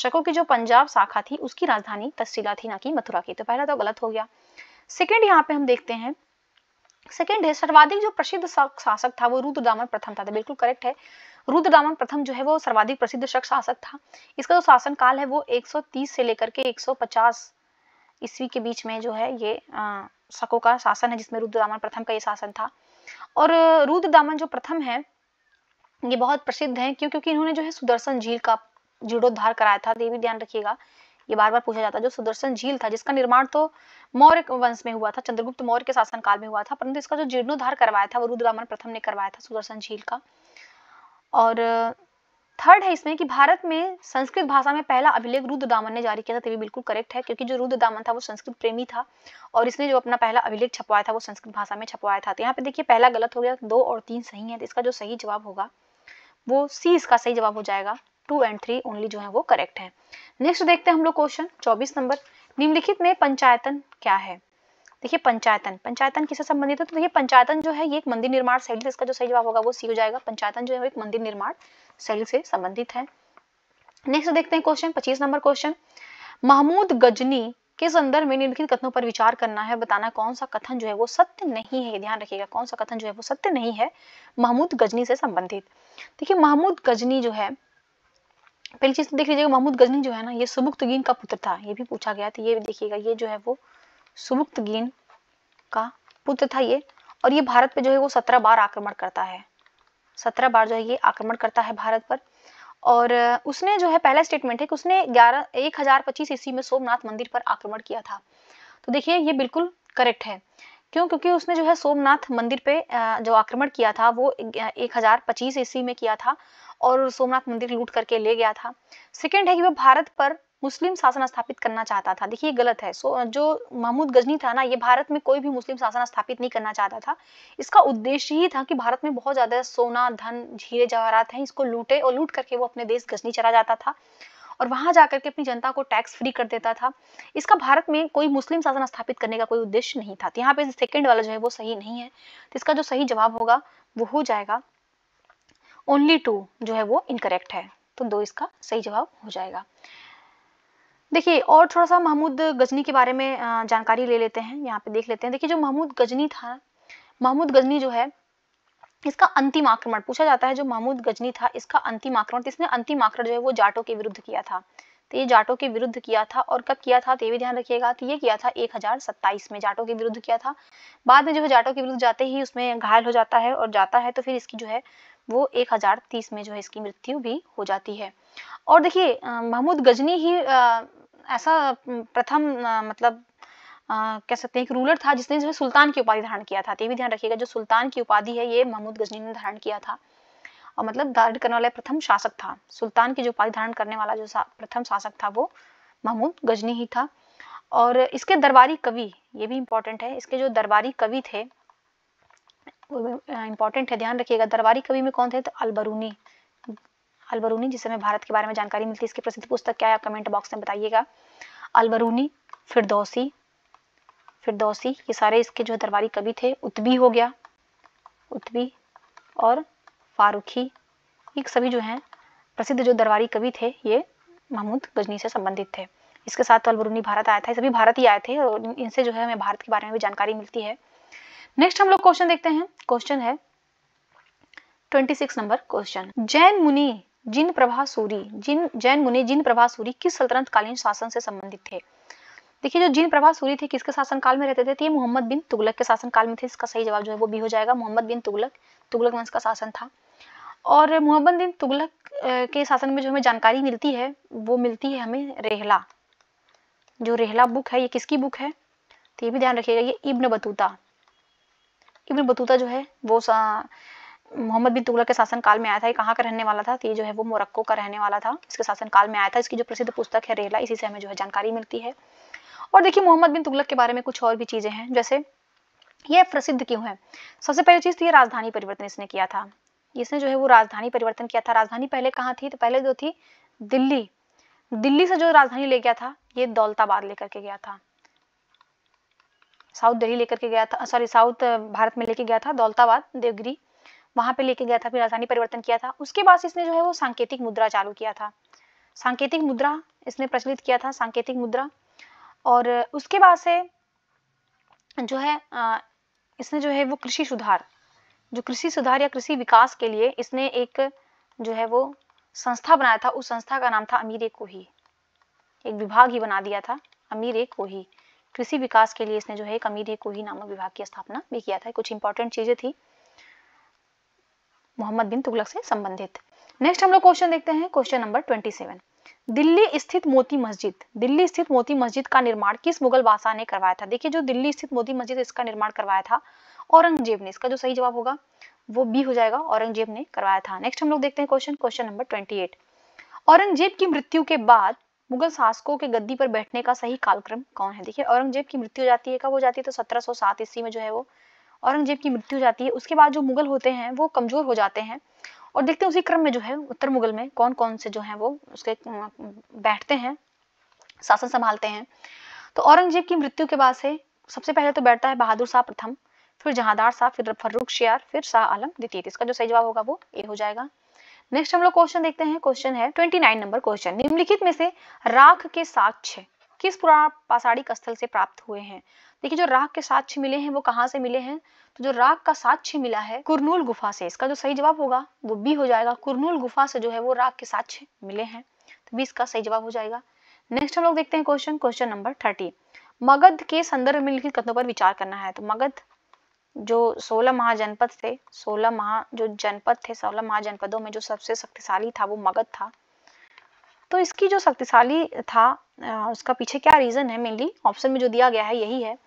शकों की जो पंजाब शाखा थी उसकी राजधानी तक्षशिला थी ना कि मथुरा की तो पहला तो गलत हो गया सेकेंड यहाँ पे हम देखते हैं सेकेंड है सर्वाधिक जो प्रसिद्ध शासक था वो रुद्रदामन प्रथम था तो बिल्कुल करेक्ट है रुद्रदामन प्रथम जो है वो सर्वाधिक प्रसिद्ध शक शासक था इसका जो शासन काल है वो 130 से लेकर के 150 ईस्वी के बीच में जो है ये आ, शकों का शासन है जिसमें रुद्र दामन प्रथम का ये शासन था और रुद्र दामन जो प्रथम है ये बहुत प्रसिद्ध है क्यों क्योंकि इन्होंने जो है सुदर्शन झील का जीर्णोद्धार कराया था देवी ध्यान रखिएगा ये बार बार पूछा जाता है जो सुदर्शन झील था जिसका निर्माण तो मौर्य वंश में हुआ था चंद्रगुप्त मौर्य के शासन काल में हुआ था परंतु इसका जो जीर्णोद्धार करवाया था वो रुद्र दामन प्रथम ने करवाया था सुदर्शन झील का और थर्ड है इसमें कि भारत में संस्कृत भाषा में पहला अभिलेख रुद्र दामन ने जारी किया था तभी बिल्कुल करेक्ट है क्योंकि जो रुद्र दामन था वो संस्कृत प्रेमी था और इसने जो अपना पहला अभिलेख छपवाया था वो संस्कृत भाषा में छपवाया था तो यहाँ पे देखिए पहला गलत हो गया दो और तीन सही है तो इसका जो सही जवाब होगा वो सी इसका सही जवाब हो जाएगा टू एंड थ्री ओनली जो है वो करेक्ट है नेक्स्ट देखते हैं हम लोग क्वेश्चन चौबीस नंबर निम्नलिखित में पंचायतन क्या है देखिए पंचायतन पंचायतन किससे संबंधित है तो देखिए पंचायतन जो है ये एक मंदिर निर्माण शैली से इसका जो सही जवाब होगा वो सी हो जाएगा पंचायतन जो है वो एक मंदिर निर्माण शैली से संबंधित है नेक्स्ट देखते हैं क्वेश्चन पच्चीस नंबर क्वेश्चन महमूद गजनी के संदर्भ में निम्नलिखित कथनों पर विचार करना है बताना कौन सा कथन जो है वो सत्य नहीं है ध्यान रखिएगा कौन सा कथन जो है वो सत्य नहीं है महमूद गजनी से संबंधित देखिए महमूद गजनी जो है पहली चीज तो देख लीजिएगा महमूद गजनी जो है ना ये सुबुक्तगीन का पुत्र था ये भी पूछा गया था ये देखिएगा ये जो है वो सुमुक्त का पुत्र था ये और ये भारत पे जो है वो सत्रह बार आक्रमण करता है सत्रह बार जो है ये आक्रमण करता है भारत पर और उसने जो है पहला स्टेटमेंट है कि उसने ग्यारह एक हजार पच्चीस ईस्वी में सोमनाथ मंदिर पर आक्रमण किया था तो देखिए ये बिल्कुल करेक्ट है क्यों क्योंकि उसने जो है सोमनाथ मंदिर पे जो आक्रमण किया था वो एक हजार पच्चीस ईस्वी में किया था और सोमनाथ मंदिर लूट करके ले गया था सेकेंड है कि वह भारत पर मुस्लिम शासन स्थापित करना चाहता था देखिए गलत है सो जो महमूद गजनी था ना ये भारत में कोई भी मुस्लिम शासन स्थापित नहीं करना चाहता था इसका उद्देश्य ही था कि भारत में बहुत ज़्यादा सोना धन हीरे जवाहरात हैं इसको लूटे और लूट करके वो अपने देश गजनी चला जाता था और वहां जाकर के अपनी जनता को टैक्स फ्री कर देता था इसका भारत में कोई मुस्लिम शासन स्थापित करने का कोई उद्देश्य नहीं था तो यहाँ पे सेकेंड वाला जो है वो सही नहीं है तो इसका जो सही जवाब होगा वो हो जाएगा ओनली टू जो है वो इनकरेक्ट है तो दो इसका सही जवाब हो जाएगा देखिए और थोड़ा सा महमूद गजनी के बारे में जानकारी ले लेते हैं यहाँ पे देख लेते हैं देखिए जो महमूद गजनी था महमूद गजनी जो है इसका अंतिम आक्रमण पूछा जाता है जो महमूद गजनी था इसका अंतिम आक्रमण इसने अंतिम आक्रमण जो है वो जाटों के विरुद्ध किया था तो ये जाटों के विरुद्ध किया था और कब किया था तो ये भी ध्यान रखिएगा तो ये किया था एक में जाटों के विरुद्ध किया था बाद में जो है जाटों के विरुद्ध जाते ही उसमें घायल हो जाता है और जाता है तो फिर इसकी जो है वो 1030 में जो है इसकी मृत्यु भी हो जाती है और देखिए महमूद गजनी ही ऐसा प्रथम मतलब कह सकते हैं एक रूलर था जिसने जो सुल्तान की उपाधि धारण किया था तो ये भी ध्यान रखिएगा जो सुल्तान की उपाधि है ये महमूद गजनी ने धारण किया था और मतलब धारण करने वाला प्रथम शासक था सुल्तान की जो उपाधि धारण करने वाला जो प्रथम शासक था वो महमूद गजनी ही था और इसके दरबारी कवि ये भी इम्पोर्टेंट है इसके जो दरबारी कवि थे इम्पोर्टेंट है ध्यान रखिएगा दरबारी कवि में कौन थे तो अलबरूनी अलबरूनी जिससे हमें भारत के बारे में जानकारी मिलती है इसकी प्रसिद्ध पुस्तक क्या है आप कमेंट बॉक्स में बताइएगा अलबरूनी फिरदौसी फिरदौसी ये सारे इसके जो दरबारी कवि थे उत्बी हो गया उत्बी और फारूखी ये सभी जो हैं प्रसिद्ध जो दरबारी कवि थे ये महमूद गजनी से संबंधित थे इसके साथ तो अलबरूनी भारत आया था सभी भारत ही आए थे और इनसे जो है हमें भारत के बारे में भी जानकारी मिलती है नेक्स्ट हम लोग क्वेश्चन देखते हैं क्वेश्चन है 26 नंबर क्वेश्चन जैन मुनि जिन प्रभा सूरी जिन जैन मुनि जिन प्रभा सूरी किस सल्तनत कालीन शासन से संबंधित थे देखिए जो जिन प्रभा सूरी थे किसके शासन काल में रहते थे तो ये मोहम्मद बिन तुगलक के शासन काल में थे इसका सही जवाब जो है वो भी हो जाएगा मोहम्मद बिन तुगलक तुगलक वंश का शासन था और मोहम्मद बिन तुगलक के शासन में जो हमें जानकारी मिलती है वो मिलती है हमें रेहला जो रेहला बुक है ये किसकी बुक है तो ये भी ध्यान रखिएगा ये इब्न बतूता इब्न बतूता जो है वो मोहम्मद बिन तुगलक के शासनकाल में आया था कहाँ का रहने वाला था ये जो है वो मोरक्को का रहने वाला था इसके शासनकाल में आया था इसकी जो प्रसिद्ध पुस्तक है रेला इसी से हमें जो है जानकारी मिलती है और देखिए मोहम्मद बिन तुगलक के बारे में कुछ और भी चीज़ें हैं जैसे ये प्रसिद्ध क्यों है सबसे पहली चीज़ तो ये राजधानी परिवर्तन इसने किया था इसने जो है वो राजधानी परिवर्तन किया था राजधानी पहले कहाँ थी तो पहले जो थी दिल्ली दिल्ली से जो राजधानी ले गया था ये दौलताबाद लेकर के गया था साउथ दिल्ली लेकर के गया था सॉरी साउथ भारत में लेके गया था दौलताबाद देवगिरी वहां पे लेके गया था फिर राजधानी परिवर्तन किया था उसके बाद इसने जो है वो सांकेतिक मुद्रा चालू किया था सांकेतिक मुद्रा इसने प्रचलित किया था सांकेतिक मुद्रा और उसके बाद से जो है इसने जो है वो कृषि सुधार जो कृषि सुधार या कृषि विकास के लिए इसने एक जो है वो संस्था बनाया था उस संस्था का नाम था अमीर कोही एक विभाग ही बना दिया था अमीर कोही कृषि विकास के लिए इसने जो है एक अमीर कोही नामक विभाग की स्थापना भी किया था कुछ इंपॉर्टेंट चीजें थी मोहम्मद बिन तुगलक से संबंधित नेक्स्ट हम लोग क्वेश्चन देखते हैं question number twenty seven Delhi स्थित मोती मस्जिद दिल्ली स्थित मोती मस्जिद का निर्माण किस मुगल बादशाह ने करवाया था देखिए जो दिल्ली स्थित मोती मस्जिद इसका निर्माण करवाया था औरंगजेब ने इसका जो सही जवाब होगा वो बी हो जाएगा औरंगजेब ने करवाया था नेक्स्ट हम लोग देखते हैं question question number twenty Aurangzeb की मृत्यु के बाद मुगल शासकों के गद्दी पर बैठने का सही कालक्रम कौन है देखिए औरंगजेब की मृत्यु जाती है कब हो जाती है तो 1707 ईस्वी में जो है वो औरंगजेब की मृत्यु हो जाती है उसके बाद जो मुगल होते हैं वो कमजोर हो जाते हैं और देखते हैं उसी क्रम में जो है उत्तर मुगल में कौन कौन से जो है वो उसके बैठते हैं शासन संभालते हैं तो औरंगजेब की मृत्यु के बाद से सबसे पहले तो बैठता है बहादुर शाह प्रथम फिर जहादार शाह फिर फर्रुख शियार फिर शाह आलम द्वितीय इसका जो सही जवाब होगा वो ए हो जाएगा नेक्स्ट हम लोग क्वेश्चन देखते हैं क्वेश्चन है ट्वेंटी नाइन नंबर क्वेश्चन निम्नलिखित में से राख के साक्ष्य किस पुराण पाषाणिक स्थल से प्राप्त हुए हैं देखिए जो राख के साक्ष्य मिले हैं वो कहाँ से मिले हैं तो जो राख का साक्ष्य मिला है कुरनूल गुफा से इसका जो सही जवाब होगा वो बी हो जाएगा कुरनूल गुफा से जो है वो राख के साक्ष्य मिले हैं तो बी इसका सही जवाब हो जाएगा नेक्स्ट हम लोग देखते हैं question question number thirty Magadh के संदर्भ में लिखित कथनों पर विचार करना है तो मगध जो सोलह महाजनपद थे सोलह महा जो जनपद थे सोलह महाजनपदों में जो सबसे शक्तिशाली था वो मगध था तो इसकी जो शक्तिशाली था उसका पीछे क्या रीजन है मेनली ऑप्शन में जो दिया गया है यही है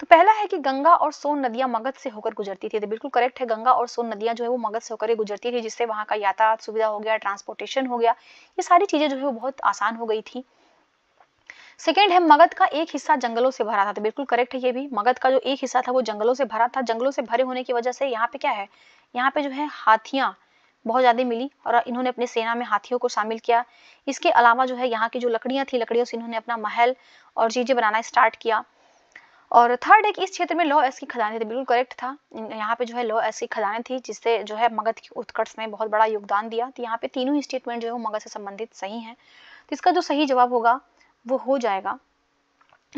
तो पहला है कि गंगा और सोन नदियां मगध से होकर गुजरती थी तो बिल्कुल करेक्ट है गंगा और सोन नदियां जो है वो मगध से होकर गुजरती थी जिससे वहां का यातायात सुविधा हो गया ट्रांसपोर्टेशन हो गया ये सारी चीजें जो है वो बहुत आसान हो गई थी सेकेंड है मगध का एक हिस्सा जंगलों से भरा था तो बिल्कुल करेक्ट है ये भी मगध का जो एक हिस्सा था वो जंगलों से भरा था जंगलों से भरे होने की वजह से यहाँ पे क्या है यहाँ पे जो है हाथियां बहुत ज़्यादा मिली और इन्होंने अपने सेना में हाथियों को शामिल किया इसके अलावा जो है यहाँ की जो लकड़ियां थी लकड़ियों से इन्होंने अपना महल और चीज़ें बनाना स्टार्ट किया और थर्ड है कि इस क्षेत्र में लॉ एस की खदानें थी बिल्कुल करेक्ट था यहाँ पे जो है लॉ एस की खदानें थी जिससे जो है मगध के उत्कर्ष में बहुत बड़ा योगदान दिया तो यहाँ पे तीनों ही स्टेटमेंट जो है वो मगध से संबंधित सही है तो इसका जो सही जवाब होगा वो हो जाएगा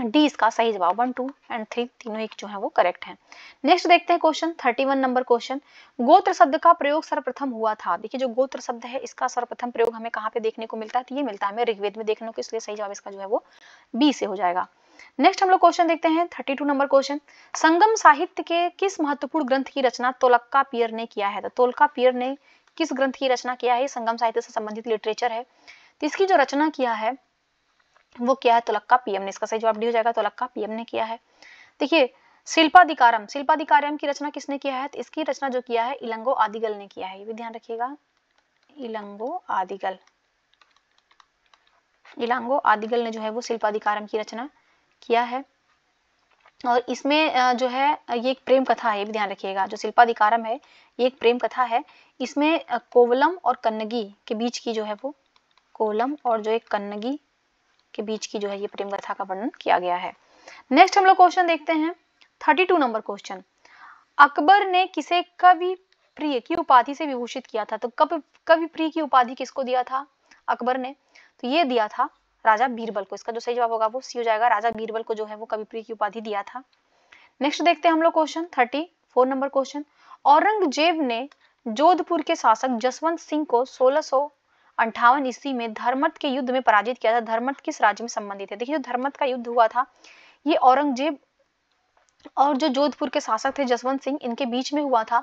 डी इसका सही जवाब वन टू एंड थ्री तीनों एक जो है वो करेक्ट है नेक्स्ट देखते हैं question thirty one number question गोत्र शब्द का प्रयोग सर्वप्रथम हुआ था देखिए जो गोत्र शब्द है इसका सर्वप्रथम प्रयोग हमें कहाँ पे देखने को मिलता है तो ये मिलता है हमें ऋग्वेद में देखने को इसलिए सही जवाब इसका जो है वो बी से हो जाएगा नेक्स्ट हम लोग क्वेश्चन देखते हैं thirty two number question Sangam साहित्य के किस महत्वपूर्ण ग्रंथ की रचना तोलक्का पियर ने किया है तो तोलका पियर ने किस ग्रंथ की रचना किया है संगम साहित्य से संबंधित लिटरेचर है तो इसकी जो रचना किया है वो क्या है तोलक्का पीएम ने इसका सही जवाब डी हो जाएगा तोलक्का पीएम ने किया है देखिए शिल्पाधिकारम शिल्पाधिकारम की रचना किसने किया है तो इसकी रचना जो किया है इलंगो आदिगल ने किया है ये भी ध्यान रखिएगा इलंगो आदिगल इलांगो आदिगल ने जो है वो शिल्पाधिकारम की रचना किया है और इसमें जो है ये एक प्रेम कथा है ध्यान रखिएगा जो शिल्पाधिकारम है ये एक प्रेम कथा है इसमें कोवलम और कन्नगी के बीच की जो है वो कोवलम और जो एक कन्नगी के बीच की जो है ये प्रेम कथा का वर्णन किया गया है नेक्स्ट हम लोग क्वेश्चन देखते हैं thirty two number question Akbar ने किसे कवि प्रिय की उपाधि से विभूषित किया था तो कब कवि प्रिय की उपाधि किसको दिया था अकबर ने तो ये दिया था राजा बीरबल को इसका जो सही जवाब होगा वो सी हो जाएगा राजा बीरबल को जो है वो कविप्री की उपाधि दिया था नेक्स्ट देखते हैं हम लोग question thirty four number question Aurangzeb ने जोधपुर के शासक जसवंत सिंह को सोलह अंठावन ईस्वी में धर्मत के युद्ध में पराजित किया था धर्मत किस राज्य में संबंधित है देखिए जो धर्मत का युद्ध हुआ था ये औरंगजेब और जो जोधपुर के शासक थे जसवंत सिंह इनके बीच में हुआ था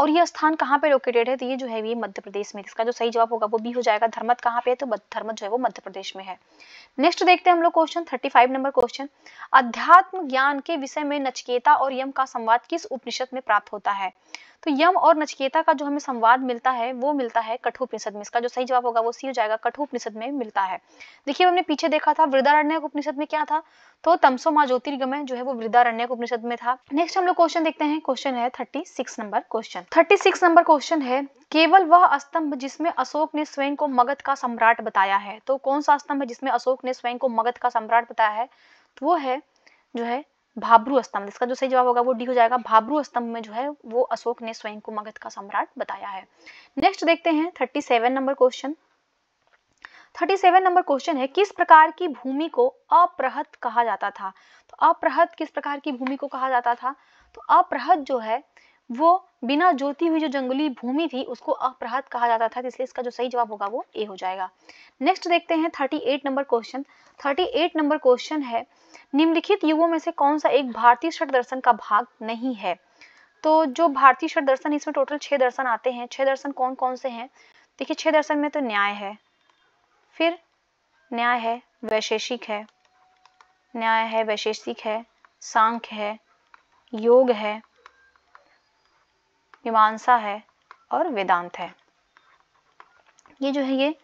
और ये स्थान कहाँ पे लोकेटेड है तो ये जो है ये मध्य प्रदेश में इसका जो सही जवाब होगा वो बी हो जाएगा धर्मत कहाँ पे है तो धर्मत जो है वो मध्य प्रदेश में है नेक्स्ट देखते हैं हम लोग question thirty five number question अध्यात्म ज्ञान के विषय में नचकेता और यम का संवाद किस उपनिषद में प्राप्त होता है तो यम और नचकेता का जो हमें संवाद मिलता है वो मिलता है कठोपनिषद में इसका जो सही जवाब होगा वो सी हो जाएगा कठोपनिषद में मिलता है देखिए हमने पीछे देखा था वृदारण्य उपनिषद में क्या था तो तमसो मा ज्योतिर्गमय जो है वो वृदारण्य उपनिषद में था नेक्स्ट हम लोग क्वेश्चन देखते हैं क्वेश्चन है thirty six number question thirty six number question है केवल वह स्तंभ जिसमें अशोक ने स्वयं को मगध का सम्राट बताया है तो कौन सा स्तंभ है जिसमें अशोक ने स्वयं को मगध का सम्राट बताया है तो वो है जो है भाबरू स्तंभ इसका जो सही जवाब होगा वो डी हो जाएगा भाबरू स्तंभ में जो है वो अशोक ने स्वयं को मगध का सम्राट बताया है नेक्स्ट देखते हैं thirty seven number question thirty seven number question है किस प्रकार की भूमि को अप्रहत कहा जाता था तो अप्रहत किस प्रकार की भूमि को कहा जाता था तो अप्रहत जो है वो बिना जोती हुई जो जंगली भूमि थी उसको अपराध कहा जाता था इसलिए इसका जो सही जवाब होगा वो ए हो जाएगा नेक्स्ट देखते हैं thirty eight number question thirty eight number question है निम्नलिखित युगों में से कौन सा एक भारतीय षट दर्शन का भाग नहीं है तो जो भारतीय षट दर्शन इसमें टोटल छह दर्शन आते हैं छह दर्शन कौन कौन से हैं देखिए छह दर्शन में तो न्याय है फिर न्याय है वैशेषिक है न्याय है वैशेषिक है सांख्य है योग है मीमांसा है और वेदांत है ये जो है ये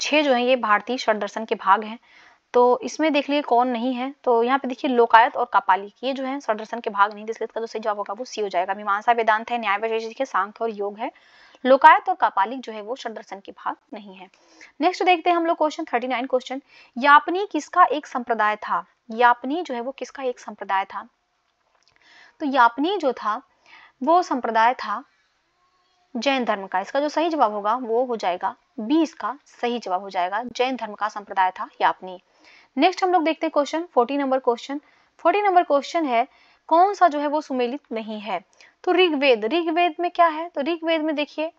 छह जो है ये भारतीय षट दर्शन के भाग हैं तो इसमें देख लीजिए कौन नहीं है तो यहाँ पे देखिए लोकायत और कपाली ये जो है षडर्शन के भाग नहीं इसलिए इसका जो सही जवाब होगा वो सी हो जाएगा मीमांसा वेदांत है न्याय वैशेषिक के सांख्य और योग है लोकायत और कापालिक जो है वो षडर्शन के भाग नहीं है नेक्स्ट देखते हैं हम लोग question thirty nine question Yapani किसका एक संप्रदाय था यापनी जो है वो किसका एक संप्रदाय था तो यापनी जो था वो संप्रदाय था जैन धर्म का इसका जो सही जवाब होगा वो हो जाएगा बी इसका सही जवाब हो जाएगा जैन धर्म का संप्रदाय था यापनी नेक्स्ट हम लोग देखते हैं question forty number question forty number question है कौन सा जो है वो सुमेलित नहीं है तो ऋग्वेद ऋग्वेद में क्या है तो ऋग्वेद में देखिए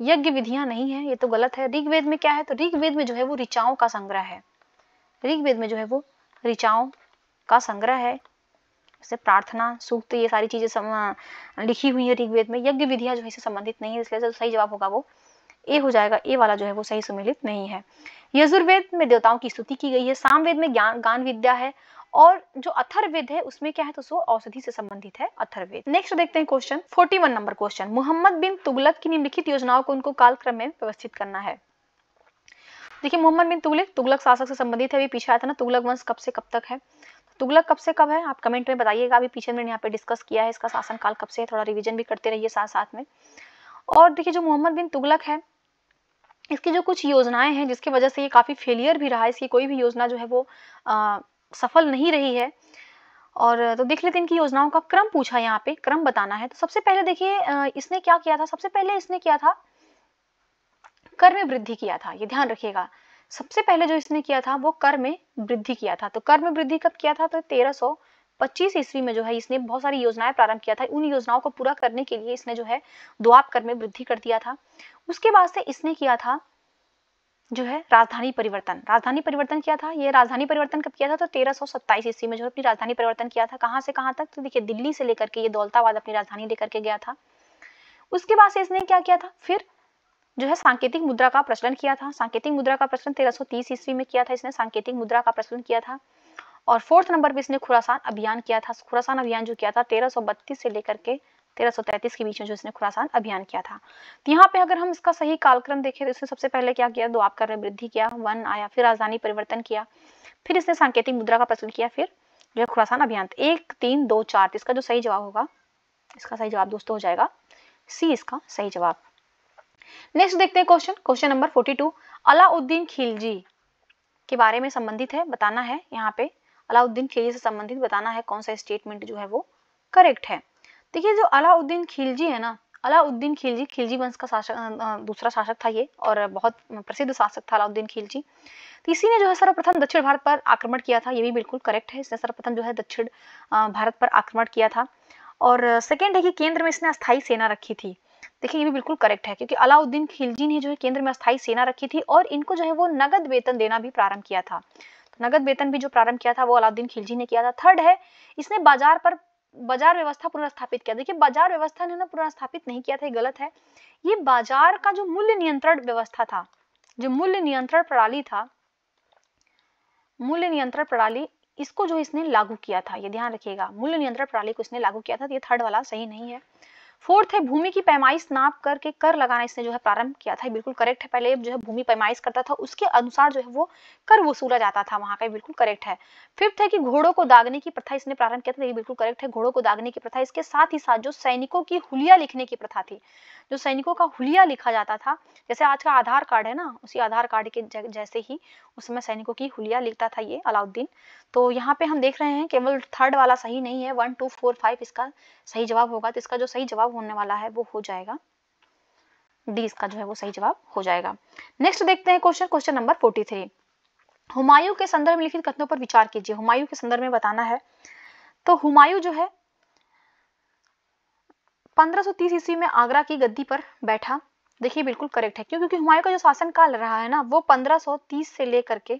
यज्ञ विधियां नहीं है ये तो गलत है ऋग्वेद में क्या है तो ऋग्वेद में जो है वो ऋचाओं का संग्रह है ऋग्वेद में जो है वो ऋचाओं का संग्रह है से प्रार्थना सूक्त ये सारी चीज़ें लिखी हुई है ऋग्वेद में यज्ञ विधियां जो है संबंधित नहीं है इसलिए जो सही जवाब होगा वो ए हो जाएगा ए वाला जो है वो सही सम्मिलित नहीं है यजुर्वेद में देवताओं की स्तुति की गई है सामवेद में ज्ञान गान विद्या है और जो अथर्वेद है उसमें क्या है तो सो औषधि से संबंधित है अथर्वेद नेक्स्ट देखते हैं question one number question Mohammad bin Tughlaq की निम्नलिखित योजनाओं को उनको कालक्रम में व्यवस्थित करना है देखिए मोहम्मद बिन तुगलक तुगलक शासक से संबंधित है अभी पीछे आया था ना तुगलक वंश कब से कब तक है तुगलक कब से कब है आप कमेंट में बताइएगा अभी पीछे मैंने यहाँ पे डिस्कस किया है इसका शासनकाल कब से है थोड़ा रिविजन भी करते रहिए साथ साथ में और देखिए जो मोहम्मद बिन तुगलक है इसकी जो कुछ योजनाएं हैं जिसकी वजह से ये काफ़ी फेलियर भी रहा है इसकी कोई भी योजना जो है वो आ, सफल नहीं रही है और तो देख लेते हैं इनकी योजनाओं का क्रम पूछा यहाँ पे क्रम बताना है तो सबसे पहले देखिए इसने क्या किया था सबसे पहले इसने किया था कर में वृद्धि किया था ये ध्यान रखिएगा सबसे पहले जो इसने किया था वो कर में वृद्धि किया था तो कर में वृद्धि कब किया था तो तेरह सौ पच्चीस ईस्वी में जो है इसने बहुत सारी योजनाएं प्रारंभ किया था उन योजनाओं को पूरा करने के लिए इसने जो है दुआब कर में वृद्धि कर दिया था उसके बाद से इसने किया था जो है राजधानी परिवर्तन राजधानी परिवर्तन किया था ये राजधानी परिवर्तन कब किया था तो तेरह सौ सत्ताईस ईस्वी में जो अपनी राजधानी परिवर्तन किया था कहाँ से कहाँ तक तो देखिए दिल्ली से लेकर के ये दौलताबाद अपनी राजधानी लेकर के गया था उसके बाद से इसने क्या किया था फिर जो है सांकेतिक मुद्रा का प्रचलन किया था सांकेतिक मुद्रा का प्रचलन 1330 ईस्वी में किया था इसने सांकेतिक मुद्रा का प्रचलन किया था और फोर्थ नंबर पर इसने खुरासान अभियान किया था खुरासान अभियान जो किया था बत्तीस से लेकर के तैतीस के बीच में जो इसने खुरासान अभियान किया था तो यहाँ पे अगर हम इसका सही कालक्रम देखें तो इसने सबसे पहले क्या किया दो आप कर वृद्धि किया वन आया फिर राजधानी परिवर्तन किया फिर इसने सांकेतिक मुद्रा का प्रचलन किया फिर जो है खुरासान अभियान तो एक तीन दो चार तो इसका जो सही जवाब होगा इसका सही जवाब दोस्तों हो जाएगा सी इसका सही जवाब नेक्स्ट देखते हैं question question number forty two Alauddin Khilji के बारे में संबंधित है बताना है यहाँ पे अलाउद्दीन खिलजी से संबंधित बताना है कौन सा स्टेटमेंट जो है वो करेक्ट है देखिए जो अलाउद्दीन खिलजी है ना अलाउद्दीन खिलजी खिलजी वंश का शासक दूसरा शासक था ये और बहुत प्रसिद्ध शासक था अलाउद्दीन खिलजी तो इसी ने जो है सर्वप्रथम दक्षिण भारत पर आक्रमण किया था ये भी बिल्कुल करेक्ट है इसने सर्वप्रथम जो है दक्षिण भारत पर आक्रमण किया था और सेकेंड है कि केंद्र में इसने अस्थायी सेना रखी थी देखिए ये भी बिल्कुल करेक्ट है क्योंकि अलाउद्दीन खिलजी ने जो है केंद्र में अस्थायी सेना रखी थी और इनको जो है वो नगद वेतन देना भी प्रारंभ किया था तो नगद वेतन भी जो प्रारंभ किया था वो अलाउद्दीन खिलजी ने किया था थर्ड है इसने बाजार पर बाजार व्यवस्था पुनर्स्थापित किया देखिए बाजार व्यवस्था ने ना पुनर्स्थापित नहीं किया था ये गलत है ये बाजार का जो मूल्य नियंत्रण व्यवस्था था जो मूल्य नियंत्रण प्रणाली था मूल्य नियंत्रण प्रणाली इसको जो इसने लागू किया था ये ध्यान रखिएगा मूल्य नियंत्रण प्रणाली को इसने लागू किया था तो ये थर्ड वाला सही नहीं है फोर्थ है भूमि की पैमाइश नाप करके कर लगाना इसने जो है प्रारंभ किया था बिल्कुल करेक्ट है पहले जो है भूमि पैमाइश करता था उसके अनुसार जो है वो कर वसूला जाता था वहां का बिल्कुल करेक्ट है फिफ्थ है कि घोड़ों को दागने की प्रथा इसने प्रारंभ किया था ये बिल्कुल करेक्ट है घोड़ों को दागने की प्रथा इसके साथ ही साथ जो सैनिकों की हुलिया लिखने की प्रथा थी जो सैनिकों का हुलिया लिखा जाता था जैसे आज का आधार कार्ड है ना उसी आधार कार्ड के जैसे ही उस समय सैनिकों की हुलिया लिखता था ये अलाउद्दीन तो यहाँ पे हम देख रहे हैं केवल थर्ड वाला सही नहीं है वन टू फोर फाइव इसका सही जवाब होगा तो इसका जो सही जवाब होने वाला है वो हो जाएगा डी इसका जो है वो सही जवाब हो जाएगा नेक्स्ट देखते हैं question question number forty three Humayun के संदर्भ में लिखित कथनों पर विचार कीजिए हुमायूं के संदर्भ में बताना है तो हुमायूं जो है 1530 ईस्वी में आगरा की गद्दी पर बैठा देखिए बिल्कुल करेक्ट है क्योंकि हुमायूं का जो शासन काल रहा है ना वो 1530 से लेकर के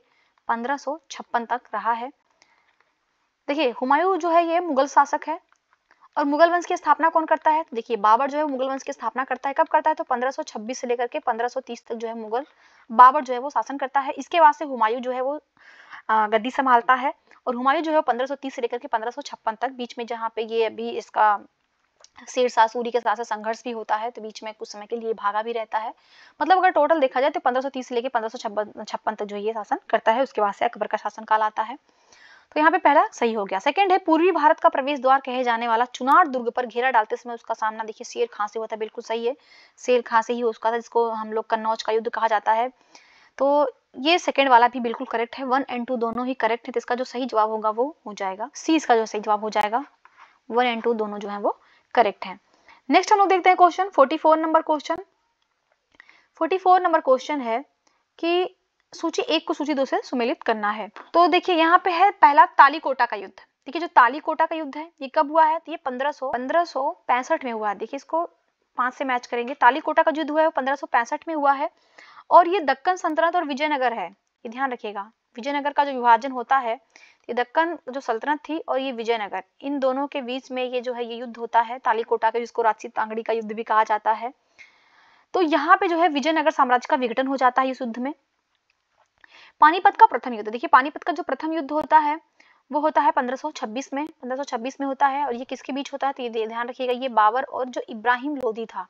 1556 तक रहा है देखिए हुमायूं जो है ये मुगल शासक है और मुगल वंश की स्थापना कौन करता है देखिए बाबर जो है मुगल वंश की स्थापना करता है कब करता है तो 1526 से लेकर के 1530 तक जो है मुगल बाबर जो है वो शासन करता है इसके बाद से हुमायूं जो है वो गद्दी संभालता है और हुमायूं जो है 1530 से लेकर के 1556 तक बीच में जहाँ पे ये अभी इसका शेरशाह सूरी के साथ संघर्ष भी होता है तो बीच में कुछ समय के लिए भागा भी रहता है मतलब अगर टोटल देखा जाए तो 1530 से लेकर पंद्रह सौ छप्पन तक जो ये शासन करता है उसके बाद से अकबर का शासन काल आता है तो यहाँ पे पहला सही हो गया सेकंड है पूर्वी भारत का प्रवेश द्वार कहे जाने वाला चुनार दुर्ग पर घेरा डालते समय उसका सामना देखिए शेर खां से हुआ था बिल्कुल सही है शेर खां से ही उसका था जिसको हम लोग कन्नौज का युद्ध कहा जाता है तो ये सेकंड वाला भी बिल्कुल करेक्ट है वन एंड टू दोनों ही करेक्ट है तो इसका जो सही जवाब होगा वो हो जाएगा सी इसका जो सही जवाब हो जाएगा वन एंड टू दोनों जो है वो करेक्ट है नेक्स्ट हम लोग देखते हैं question forty four number question forty four number question है कि सूची एक को सूची दो से सुमेलित करना है तो देखिए यहाँ पे है पहला तालीकोटा का युद्ध देखिए जो तालीकोटा का युद्ध है ये कब हुआ है ये पंद्रह सौ पैंसठ में हुआ है देखिए इसको पांच से मैच करेंगे तालीकोटा का युद्ध हुआ है वो पंद्रह सौ पैंसठ में हुआ है और ये दक्कन सल्तनत और विजयनगर है ये ध्यान रखिएगा विजयनगर का जो विभाजन होता है ये दक्कन जो सल्तनत थी और ये विजयनगर इन दोनों के बीच में ये जो है ये युद्ध होता है तालीकोटा का जिसको रांची तांगड़ी का युद्ध भी कहा जाता है तो यहाँ पे जो है विजयनगर साम्राज्य का विघटन हो जाता है इस युद्ध में पानीपत का प्रथम युद्ध देखिए पानीपत का जो प्रथम युद्ध होता है वो होता है 1526 में 1526 में होता है और ये किसके बीच होता है तो ये ध्यान रखिएगा ये बाबर और जो इब्राहिम लोधी था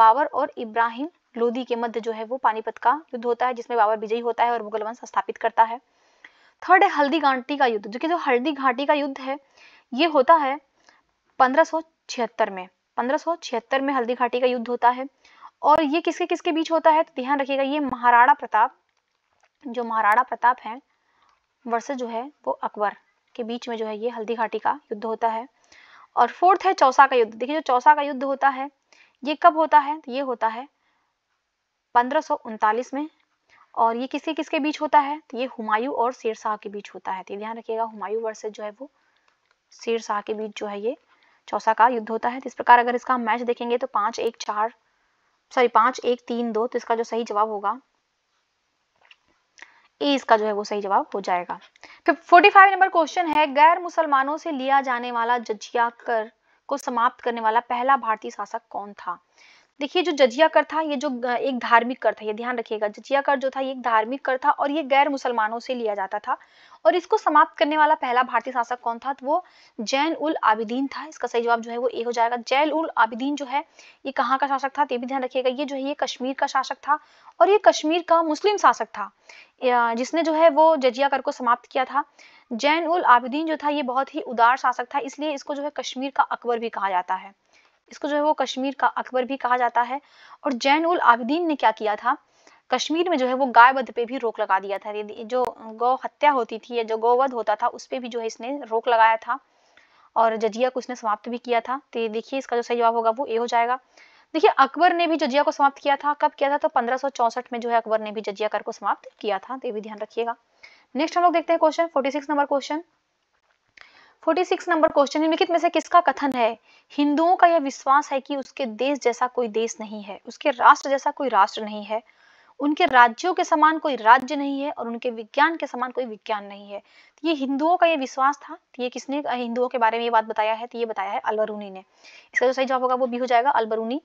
बाबर और इब्राहिम लोधी के मध्य जो है वो पानीपत का युद्ध होता है जिसमें बाबर विजयी होता है और मुगल वंश स्थापित करता है थर्ड है हल्दी घाटी का युद्ध जो कि जो हल्दी घाटी का युद्ध है ये होता है पंद्रह में पंद्रह में हल्दी घाटी का युद्ध होता है और ये किसके किसके बीच होता है तो ध्यान रखिएगा ये महाराणा प्रताप जो महाराणा प्रताप हैं वर्सेज जो है वो अकबर के बीच में जो है ये हल्दी घाटी का युद्ध होता है और फोर्थ है चौसा का युद्ध देखिए जो चौसा का युद्ध होता है ये कब होता है ये होता है पंद्रह में और ये किसके किसके बीच होता है तो ये हुमायूं और शेरशाह के बीच होता है तो ध्यान रखिएगा हुमायूं वर्सेज जो है वो शेरशाह के बीच जो है ये चौसा का युद्ध होता है तो इस प्रकार अगर इसका हम मैच देखेंगे तो पांच एक चार सॉरी पांच एक तीन दो तो इसका जो सही जवाब होगा ए इसका जो है वो सही जवाब हो जाएगा फिर फाइव नंबर क्वेश्चन है गैर मुसलमानों से लिया जाने वाला जजिया कर को समाप्त करने वाला पहला भारतीय शासक कौन था देखिए जो जजिया कर था ये जो एक धार्मिक कर था ये ध्यान रखिएगा जजिया कर जो था ये एक धार्मिक कर था और ये गैर मुसलमानों से लिया जाता था और इसको समाप्त करने वाला पहला भारतीय शासक कौन था तो वो जैन उल आबिदीन था इसका सही जवाब जो है वो ए हो जाएगा जैन उल आबिदीन जो है ये कहाँ का शासक था ये भी ध्यान रखिएगा ये जो है ये कश्मीर का शासक था और ये कश्मीर का मुस्लिम शासक था जिसने जो है वो जजिया कर को समाप्त किया था जैन उल आबिदीन जो था ये बहुत ही उदार शासक था इसलिए इसको जो है कश्मीर का अकबर भी कहा जाता है इसको जो है वो कश्मीर का अकबर भी कहा जाता है और जैन उल आबिदीन ने क्या किया था कश्मीर में जो है वो गाय वध पे भी रोक लगा दिया था जो गौ हत्या होती थी या जो गौवध होता था उस पर भी जो है इसने रोक लगाया था और जजिया को इसने समाप्त भी किया था तो देखिए इसका जो सही जवाब होगा वो ए हो जाएगा देखिए अकबर ने भी जजिया को समाप्त किया था कब किया था तो पंद्रह में जो है अकबर ने भी जजिया कर को समाप्त किया था तो ये भी ध्यान रखिएगा नेक्स्ट हम लोग देखते हैं question 46 number question 46 number question निम्नलिखित में से किसका कथन है हिंदुओं का यह विश्वास है कि उसके देश जैसा कोई देश नहीं है उसके राष्ट्र जैसा कोई राष्ट्र नहीं है उनके राज्यों के समान कोई राज्य नहीं है और उनके विज्ञान के समान कोई विज्ञान नहीं है तो ये हिंदुओं का ये विश्वास था तो ये किसने हिंदुओं के बारे में ये बात बताया है तो ये बताया है अलबरूनी ने इसका जो सही जवाब होगा वो भी हो जाएगा अलबरूनी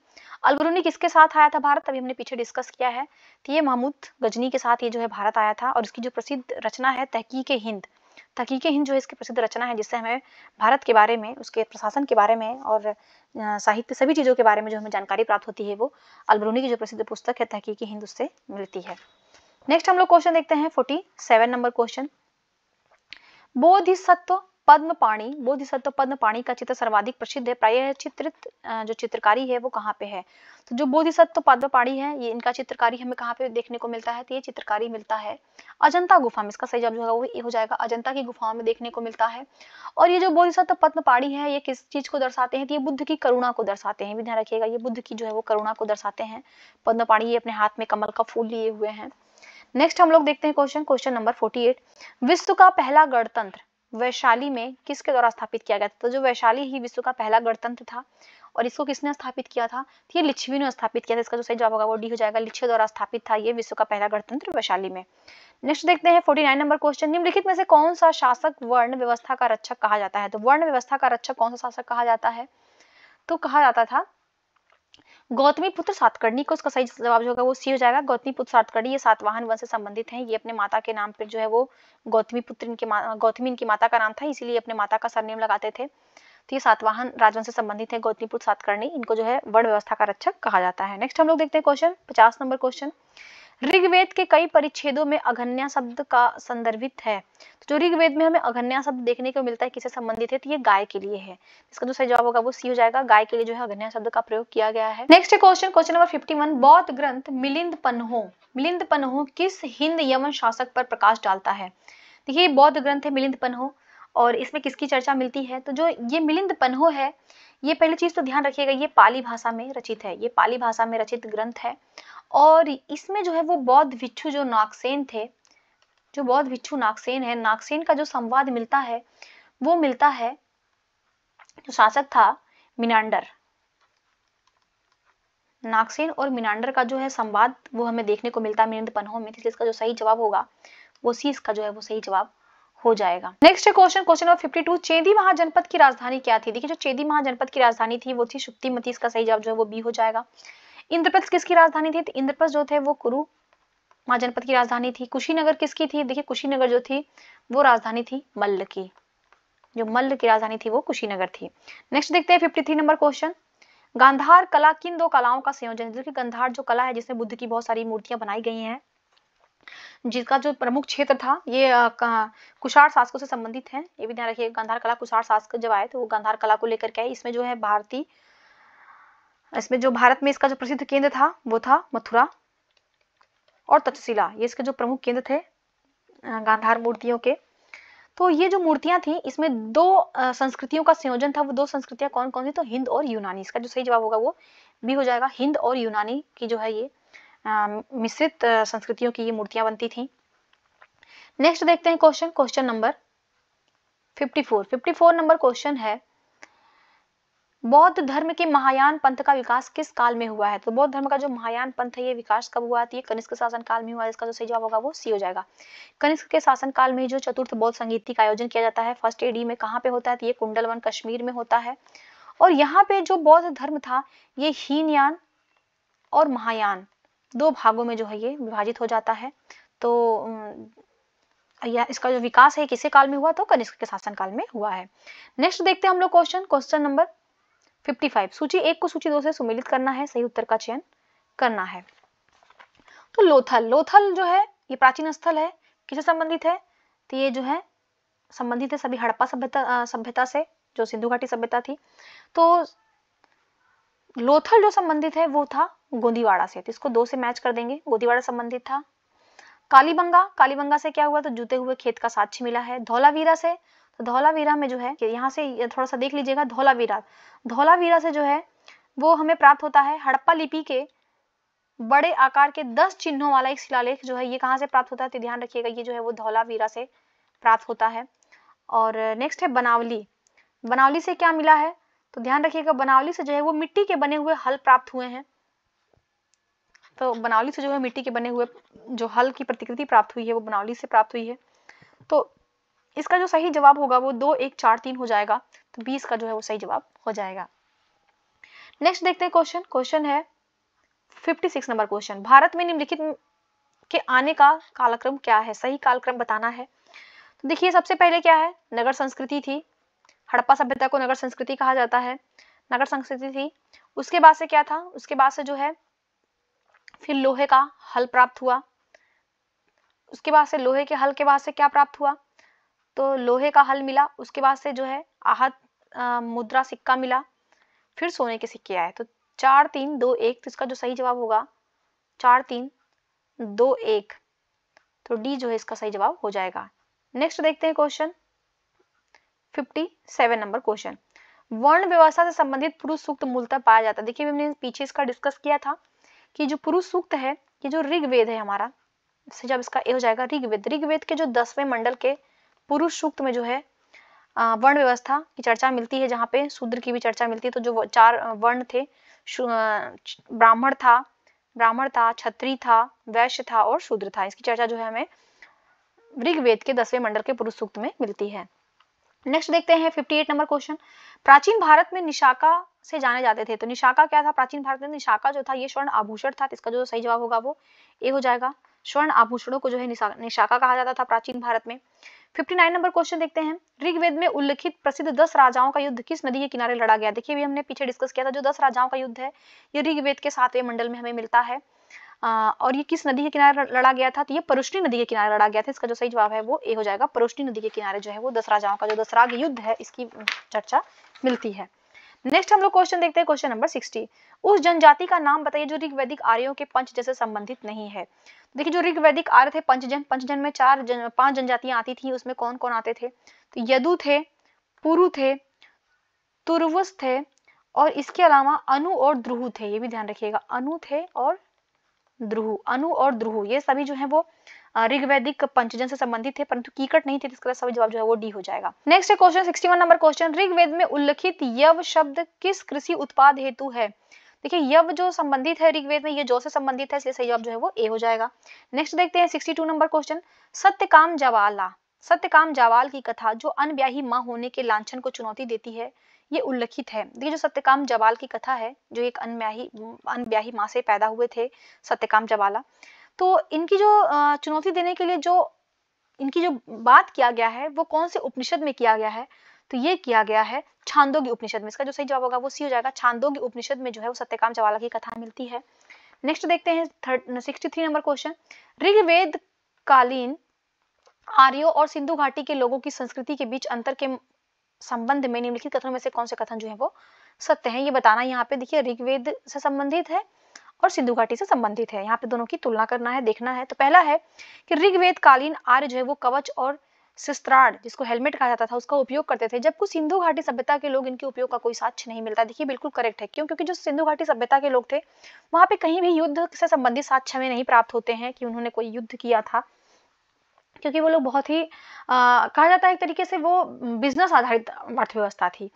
अलबरूनी किसके साथ आया था भारत अभी हमने पीछे डिस्कस किया है तो ये महमूद गजनी के साथ ये जो है भारत आया था और उसकी जो प्रसिद्ध रचना है तहकीक हिंद तकीके हिंद जो है इसकी प्रसिद्ध रचना है जिससे हमें भारत के बारे में उसके प्रशासन के बारे में और साहित्य सभी चीज़ों के बारे में जो हमें जानकारी प्राप्त होती है वो अलबरूनी की जो प्रसिद्ध पुस्तक है तहकीकी हिंद उससे मिलती है नेक्स्ट हम लोग क्वेश्चन देखते हैं forty seven number question Bodhisattva Padmapani Bodhisattva पद्म पाणी का चित्र सर्वाधिक प्रसिद्ध है प्राय चित्रित जो चित्रकारी है वो कहाँ पे है तो जो बोधिसत्व पद्म पाणी है ये इनका चित्रकारी हमें कहाँ पे देखने को मिलता है तो ये चित्रकारी मिलता है अजंता गुफा में इसका सही जवाब जो होगा वो ये हो जाएगा अजंता की गुफाओं में देखने को मिलता है और ये जो बोधिसत्व पद्म पाणी है ये किस चीज को दर्शाते हैं तो ये बुद्ध की करुणा को दर्शाते हैं भी ध्यान रखिएगा ये बुद्ध की जो है वो करुणा को दर्शाते हैं पद्म पाणी ये अपने हाथ में कमल का फूल लिए हुए हैं नेक्स्ट हम लोग देखते हैं क्वेश्चन क्वेश्चन नंबर 48 विश्व का पहला गणतंत्र वैशाली में किसके द्वारा स्थापित किया गया था तो जो वैशाली ही विश्व का पहला गणतंत्र था और इसको किसने स्थापित किया था तो ये लिच्छवी ने स्थापित किया था इसका जो सही जवाब होगा वो डी हो जाएगा लिच्छे द्वारा स्थापित था ये विश्व का पहला गणतंत्र वैशाली में नेक्स्ट देखते हैं फोर्टी नाइन नंबर क्वेश्चन निम्नलिखित में से कौन सा शासक वर्ण व्यवस्था का रक्षक कहा जाता है तो वर्ण व्यवस्था का रक्षक कौन सा शासक कहा जाता है तो कहा जाता था गौतमी पुत्र सातकर्णी को उसका सही जवाब जो होगा वो सी हो जाएगा गौतमी पुत्र सातकर्णी ये सातवाहन वंश से संबंधित हैं ये अपने माता के नाम पर जो है वो गौतमी पुत्र इनके गौतमी इनकी माता का नाम था इसीलिए अपने माता का सरनेम लगाते थे तो ये सातवाहन राजवंश से संबंधित है गौतमी पुत्र सातकर्णी इनको जो है वर्ण व्यवस्था का रक्षक कहा जाता है नेक्स्ट हम लोग देखते हैं क्वेश्चन पचास नंबर क्वेश्चन ऋग्वेद के कई परिच्छेदों में अघन्या शब्द का संदर्भित है तो जो ऋग्वेद में हमें अघन्या शब्द देखने को मिलता है किसे संबंधित है तो ये गाय के लिए है इसका जो सही जवाब होगा वो सी हो जाएगा गाय के लिए जो है अघन्या शब्द का प्रयोग किया गया है next question question number fifty one बौद्ध ग्रंथ मिलिंद पन्हो मिलिंद पन्हो किस हिंद यमन शासक पर प्रकाश डालता है तो ये बौद्ध ग्रंथ है मिलिंद पन्हो और इसमें किसकी चर्चा मिलती है तो जो ये मिलिंद पन्हो है ये पहली चीज तो ध्यान रखिएगा ये पाली भाषा में रचित है ये पाली भाषा में रचित ग्रंथ है और इसमें जो है वो बौद्ध भिक्षु जो नागसेन थे जो बौद्ध भिक्षु नागसेन है नागसेन का जो संवाद मिलता है वो मिलता है जो शासक था मिनांडर नागसेन और मिनांडर का जो है संवाद वो हमें देखने को मिलता है मिनिंद पन्हों में इसका जो सही जवाब होगा वो सी इसका जो है वो सही जवाब हो जाएगा next question question number 52 Chedi महाजनपद की राजधानी क्या थी देखिए जो चेदी महाजनपद की राजधानी थी वो थी सुप्तिमती इसका सही जवाब जो है वो बी हो जाएगा इंद्रप्रस्थ किसकी राजधानी थी तो इंद्रप्रस्थ जो थे वो कुरु महाजनपद की राजधानी थी कुशीनगर किसकी थी देखिए कुशीनगर जो थी वो राजधानी थी मल्ल की जो मल्ल की राजधानी थी वो कुशीनगर थी नेक्स्ट देखते हैं fifty three number question Gandhara कला किन दो कलाओं का संयोजन है देखिए गांधार जो कला है जिसमें बुद्ध की बहुत सारी मूर्तियां बनाई गई हैं जिसका जो प्रमुख क्षेत्र था ये कुशार शासकों से संबंधित है ये भी ध्यान रखिए गांधार कला कुशार शासक जब आए तो वो गांधार कला को लेकर के आए इसमें जो है भारतीय इसमें जो भारत में इसका जो प्रसिद्ध केंद्र था वो था मथुरा और तक्षशिला ये इसके जो प्रमुख केंद्र थे गांधार मूर्तियों के तो ये जो मूर्तियां थी इसमें दो संस्कृतियों का संयोजन था वो दो संस्कृतियां कौन कौन सी तो हिंद और यूनानी इसका जो सही जवाब होगा वो भी हो जाएगा हिंद और यूनानी की जो है ये मिश्रित संस्कृतियों की ये मूर्तियां बनती थी नेक्स्ट देखते हैं question question number 54 54 number question है बौद्ध धर्म के महायान पंथ का विकास किस काल में हुआ है तो बौद्ध धर्म का जो महायान पंथ है ये विकास कब हुआ है तो कनिष्क शासन काल में हुआ इसका जो सही जवाब होगा वो सी हो जाएगा कनिष्क के शासन काल में जो चतुर्थ बौद्ध संगीति का आयोजन किया जाता है फर्स्ट एडी में कहाँ पे होता है तो ये कुंडलवन कश्मीर में होता है और यहाँ पे जो बौद्ध धर्म था ये हीनयान और महायान दो भागों में जो है ये विभाजित हो जाता है तो या इसका जो विकास है किसे काल में हुआ तो कनिष्क के शासन काल में हुआ है नेक्स्ट देखते हैं हम लोग क्वेश्चन क्वेश्चन नंबर 55 सूची एक को सूची दो से सुमिलित करना है सही उत्तर का चयन करना है तो लोथल लोथल जो है ये प्राचीन स्थल है किसे संबंधित है तो ये जो है संबंधित है सभी हड़प्पा सभ्यता सभ्यता से जो सिंधु घाटी सभ्यता थी तो लोथल जो संबंधित है वो था गोदीवाड़ा से तो इसको दो से मैच कर देंगे गोदीवाड़ा संबंधित था कालीबंगा कालीबंगा से क्या हुआ तो जूते हुए खेत का साक्ष्य मिला है धौलावीरा से तो धौलावीरा में जो है यहाँ से थोड़ा सा देख लीजिएगा धौलावीरा धौलावीरा से जो है वो हमें प्राप्त होता है हड़प्पा लिपि के बड़े आकार के दस चिन्हों वाला एक शिलालेख जो है ये कहाँ से प्राप्त होता है तो ध्यान रखिएगा ये जो है वो धौलावीरा से प्राप्त होता है और नेक्स्ट है बनावली बनावली से क्या मिला है तो ध्यान रखिएगा बनावली से जो है वो मिट्टी के बने हुए हल प्राप्त हुए हैं तो बनावली से जो है मिट्टी के बने हुए जो हल की प्रतिकृति प्राप्त हुई है वो बनावली से प्राप्त हुई है तो इसका जो सही जवाब होगा वो दो एक चार तीन हो जाएगा तो बीस का जो है वो सही जवाब हो जाएगा नेक्स्ट देखते हैं क्वेश्चन क्वेश्चन है fifty six number question Bharat में निम्नलिखित के आने का कालक्रम क्या है सही कालक्रम बताना है तो देखिए सबसे पहले क्या है नगर संस्कृति थी हड़प्पा सभ्यता को नगर संस्कृति कहा जाता है नगर संस्कृति थी उसके बाद से क्या था उसके बाद से जो है फिर लोहे का हल प्राप्त हुआ उसके बाद से लोहे के हल के बाद से क्या प्राप्त हुआ तो लोहे का हल मिला उसके बाद से जो है आहत मुद्रा सिक्का मिला फिर सोने के सिक्के आए तो चार तीन दो एक तो इसका जो सही जवाब होगा चार तीन दो एक तो डी जो है इसका सही जवाब हो जाएगा नेक्स्ट देखते हैं question fifty seven number question वर्ण व्यवस्था से संबंधित पुरुष सूक्त मूलतः पाया जाता है देखिए हमने पीछे इसका डिस्कस किया था कि जो पुरुष सूक्त है ये जो ऋग्वेद है हमारा जब इसका ए हो जाएगा ऋग्वेद ऋग्वेद के जो दसवें मंडल के पुरुष सूक्त में जो है वर्ण व्यवस्था की चर्चा मिलती है जहाँ पे शूद्र की भी चर्चा मिलती है तो जो चार वर्ण थे ब्राह्मण था ब्राह्मण था छत्री था वैश्य था और शूद्र था इसकी चर्चा जो है हमें ऋग्वेद के दसवें मंडल के पुरुष सूक्त में मिलती है नेक्स्ट देखते हैं 58 नंबर क्वेश्चन प्राचीन भारत में निशाका से जाने जाते थे तो निशाका क्या था प्राचीन भारत में निशाका जो था ये स्वर्ण आभूषण था इसका जो सही जवाब होगा वो ए हो जाएगा स्वर्ण आभूषणों को जो है निशाका कहा जाता था प्राचीन भारत में फिफ्टी नाइन नंबर क्वेश्चन देखते हैं ऋग्वेद में उल्लिखित प्रसिद्ध दस राजाओं का युद्ध किस नदी के किनारे लड़ा गया देखिए भी हमने पीछे डिस्कस किया था जो दस राजाओं का युद्ध है ये ऋग्वेद के सातवें मंडल में हमें मिलता है और ये किस नदी के किनारे लड़ा गया था तो ये परुष्णी नदी के किनारे लड़ा गया था इसका जो सही जवाब है वो ए हो जाएगा परुष्णी नदी के किनारे जो है वो दस राजाओं का जो दसराग युद्ध है इसकी चर्चा मिलती है नेक्स्ट हम लोग क्वेश्चन देखते हैं क्वेश्चन नंबर सिक्सटी उस जनजाति का नाम बताइए जो ऋग्वैदिक आर्यों के पंच जैसे संबंधित नहीं है देखिए जो ऋग्वैदिक आर्य थे पंचजन पंचजन में चार जन पांच जनजातियां आती थी उसमें कौन कौन आते थे तो यदु थे पुरु थे तुर्वस थे और इसके अलावा अनु और ध्रुव थे ये भी ध्यान रखिएगा अनु थे और ध्रुव अनु और ध्रुव ये सभी जो है वो ऋग्वैदिक पंचजन से संबंधित थे परंतु कीकट नहीं थे इसका सभी जवाब जो है वो डी हो जाएगा नेक्स्ट है question sixty one number question Rigveda में उल्लिखित यव शब्द किस कृषि उत्पाद हेतु है देखिए यव जो संबंधित है ऋग्वेद में ये जो से संबंधित है इसलिए सही जवाब जो है वो ए हो जाएगा नेक्स्ट देखते हैं 62 नंबर क्वेश्चन सत्यकाम जवाला सत्यकाम जावाल की कथा जो अनब्याही माँ होने के लांछन को चुनौती देती है ये उल्लिखित है देखिए जो सत्यकाम जवाल की कथा है जो एक अनब्याही अनब्याही माँ से पैदा हुए थे सत्यकाम जवाला तो इनकी जो चुनौती देने के लिए जो इनकी जो बात किया गया है वो कौन से उपनिषद में किया गया है तो ये किया गया है छांदोगी उपनिषद में इसका जो सही जवाब होगा वो सी हो जाएगा छांदोगी उपनिषद में जो है वो सत्यकाम जवाला की कथा मिलती है नेक्स्ट देखते हैं third sixty three number question Rigveda कालीन आर्यो और सिंधु घाटी के लोगों की संस्कृति के बीच अंतर के संबंध में निम्नलिखित कथनों में से कौन से कथन जो है वो सत्य है ये बताना यहाँ पे देखिए ऋग्वेद से संबंधित है और सिंधु घाटी से संबंधित है यहाँ पे दोनों की तुलना करना है देखना है तो पहला है कि ऋग्वेद कालीन आर्य जो है वो कवच और सिस्त्राड जिसको हेलमेट कहा जाता था उसका उपयोग करते थे जबकि सिंधु घाटी सभ्यता के लोग इनके उपयोग का कोई साक्ष्य नहीं मिलता देखिए बिल्कुल करेक्ट है क्यों क्योंकि जो सिंधु घाटी सभ्यता के लोग थे वहां पे कहीं भी युद्ध से संबंधित साक्ष्य हमें नहीं प्राप्त होते हैं कि उन्होंने कोई युद्ध किया था क्योंकि वो लोग बहुत ही आ, कहा जाता है एक तरीके से वो बिजनेस आधारित अर्थव्यवस्था थी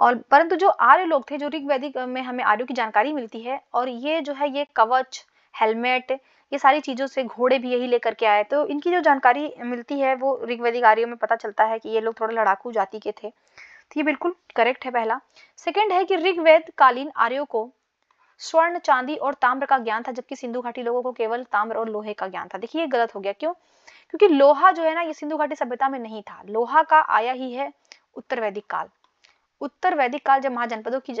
और परंतु जो आर्य लोग थे जो ऋग्वैदिक में हमें आर्यों की जानकारी मिलती है और ये जो है ये कवच हेलमेट ये सारी चीज़ों से घोड़े भी यही लेकर के आए तो इनकी जो जानकारी मिलती है वो ऋग्वैदिक आर्यों में पता चलता है कि ये लोग थोड़े लड़ाकू जाति के थे तो ये बिल्कुल करेक्ट है पहला सेकेंड है कि ऋग्वेद कालीन आर्यों को स्वर्ण चांदी और ताम्र का ज्ञान था जबकि सिंधु घाटी लोगों को केवल ताम्र और लोहे का ज्ञान था देखिए ये गलत हो गया क्यों क्योंकि लोहा जो है ना ये सिंधु घाटी सभ्यता में नहीं था लोहा का आया ही है उत्तर वैदिक काल उत्तर वैदिक काल जब महाजनपदों की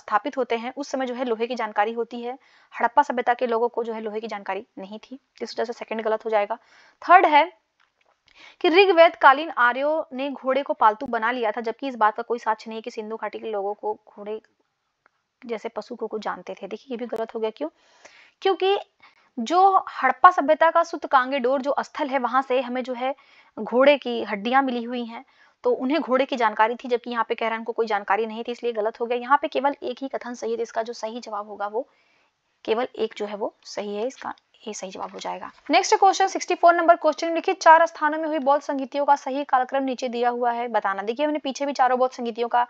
स्थापित होते हैं उस समय जो है लोहे की जानकारी होती है हड़प्पा सभ्यता के लोगों को जो है लोहे की जानकारी नहीं थी इस वजह से सेकंड गलत हो जाएगा थर्ड है कि ऋग्वेद कालीन आर्यो ने घोड़े को पालतू बना लिया था जबकि इस बात का कोई साक्ष्य नहीं है कि सिंधु घाटी के लोगों को घोड़े जैसे पशु को जानते थे देखिए ये भी गलत हो गया क्यों क्योंकि जो हड़प्पा सभ्यता का सुत कांगे डोर जो स्थल है वहां से हमें जो है घोड़े की हड्डियां मिली हुई हैं तो उन्हें घोड़े की जानकारी थी जबकि यहाँ पे कह रहा इनको कोई जानकारी नहीं थी इसलिए गलत हो गया यहाँ पे केवल एक ही कथन सही है तो इसका जो सही जवाब होगा वो केवल एक जो है वो सही है इसका ये सही जवाब हो जाएगा नेक्स्ट क्वेश्चन 64 नंबर क्वेश्चन लिखित चार स्थानों में हुई बौद्ध संगीतियों का सही कालक्रम नीचे दिया हुआ है बताना देखिए हमने पीछे भी चारों बौद्ध संगीतियों का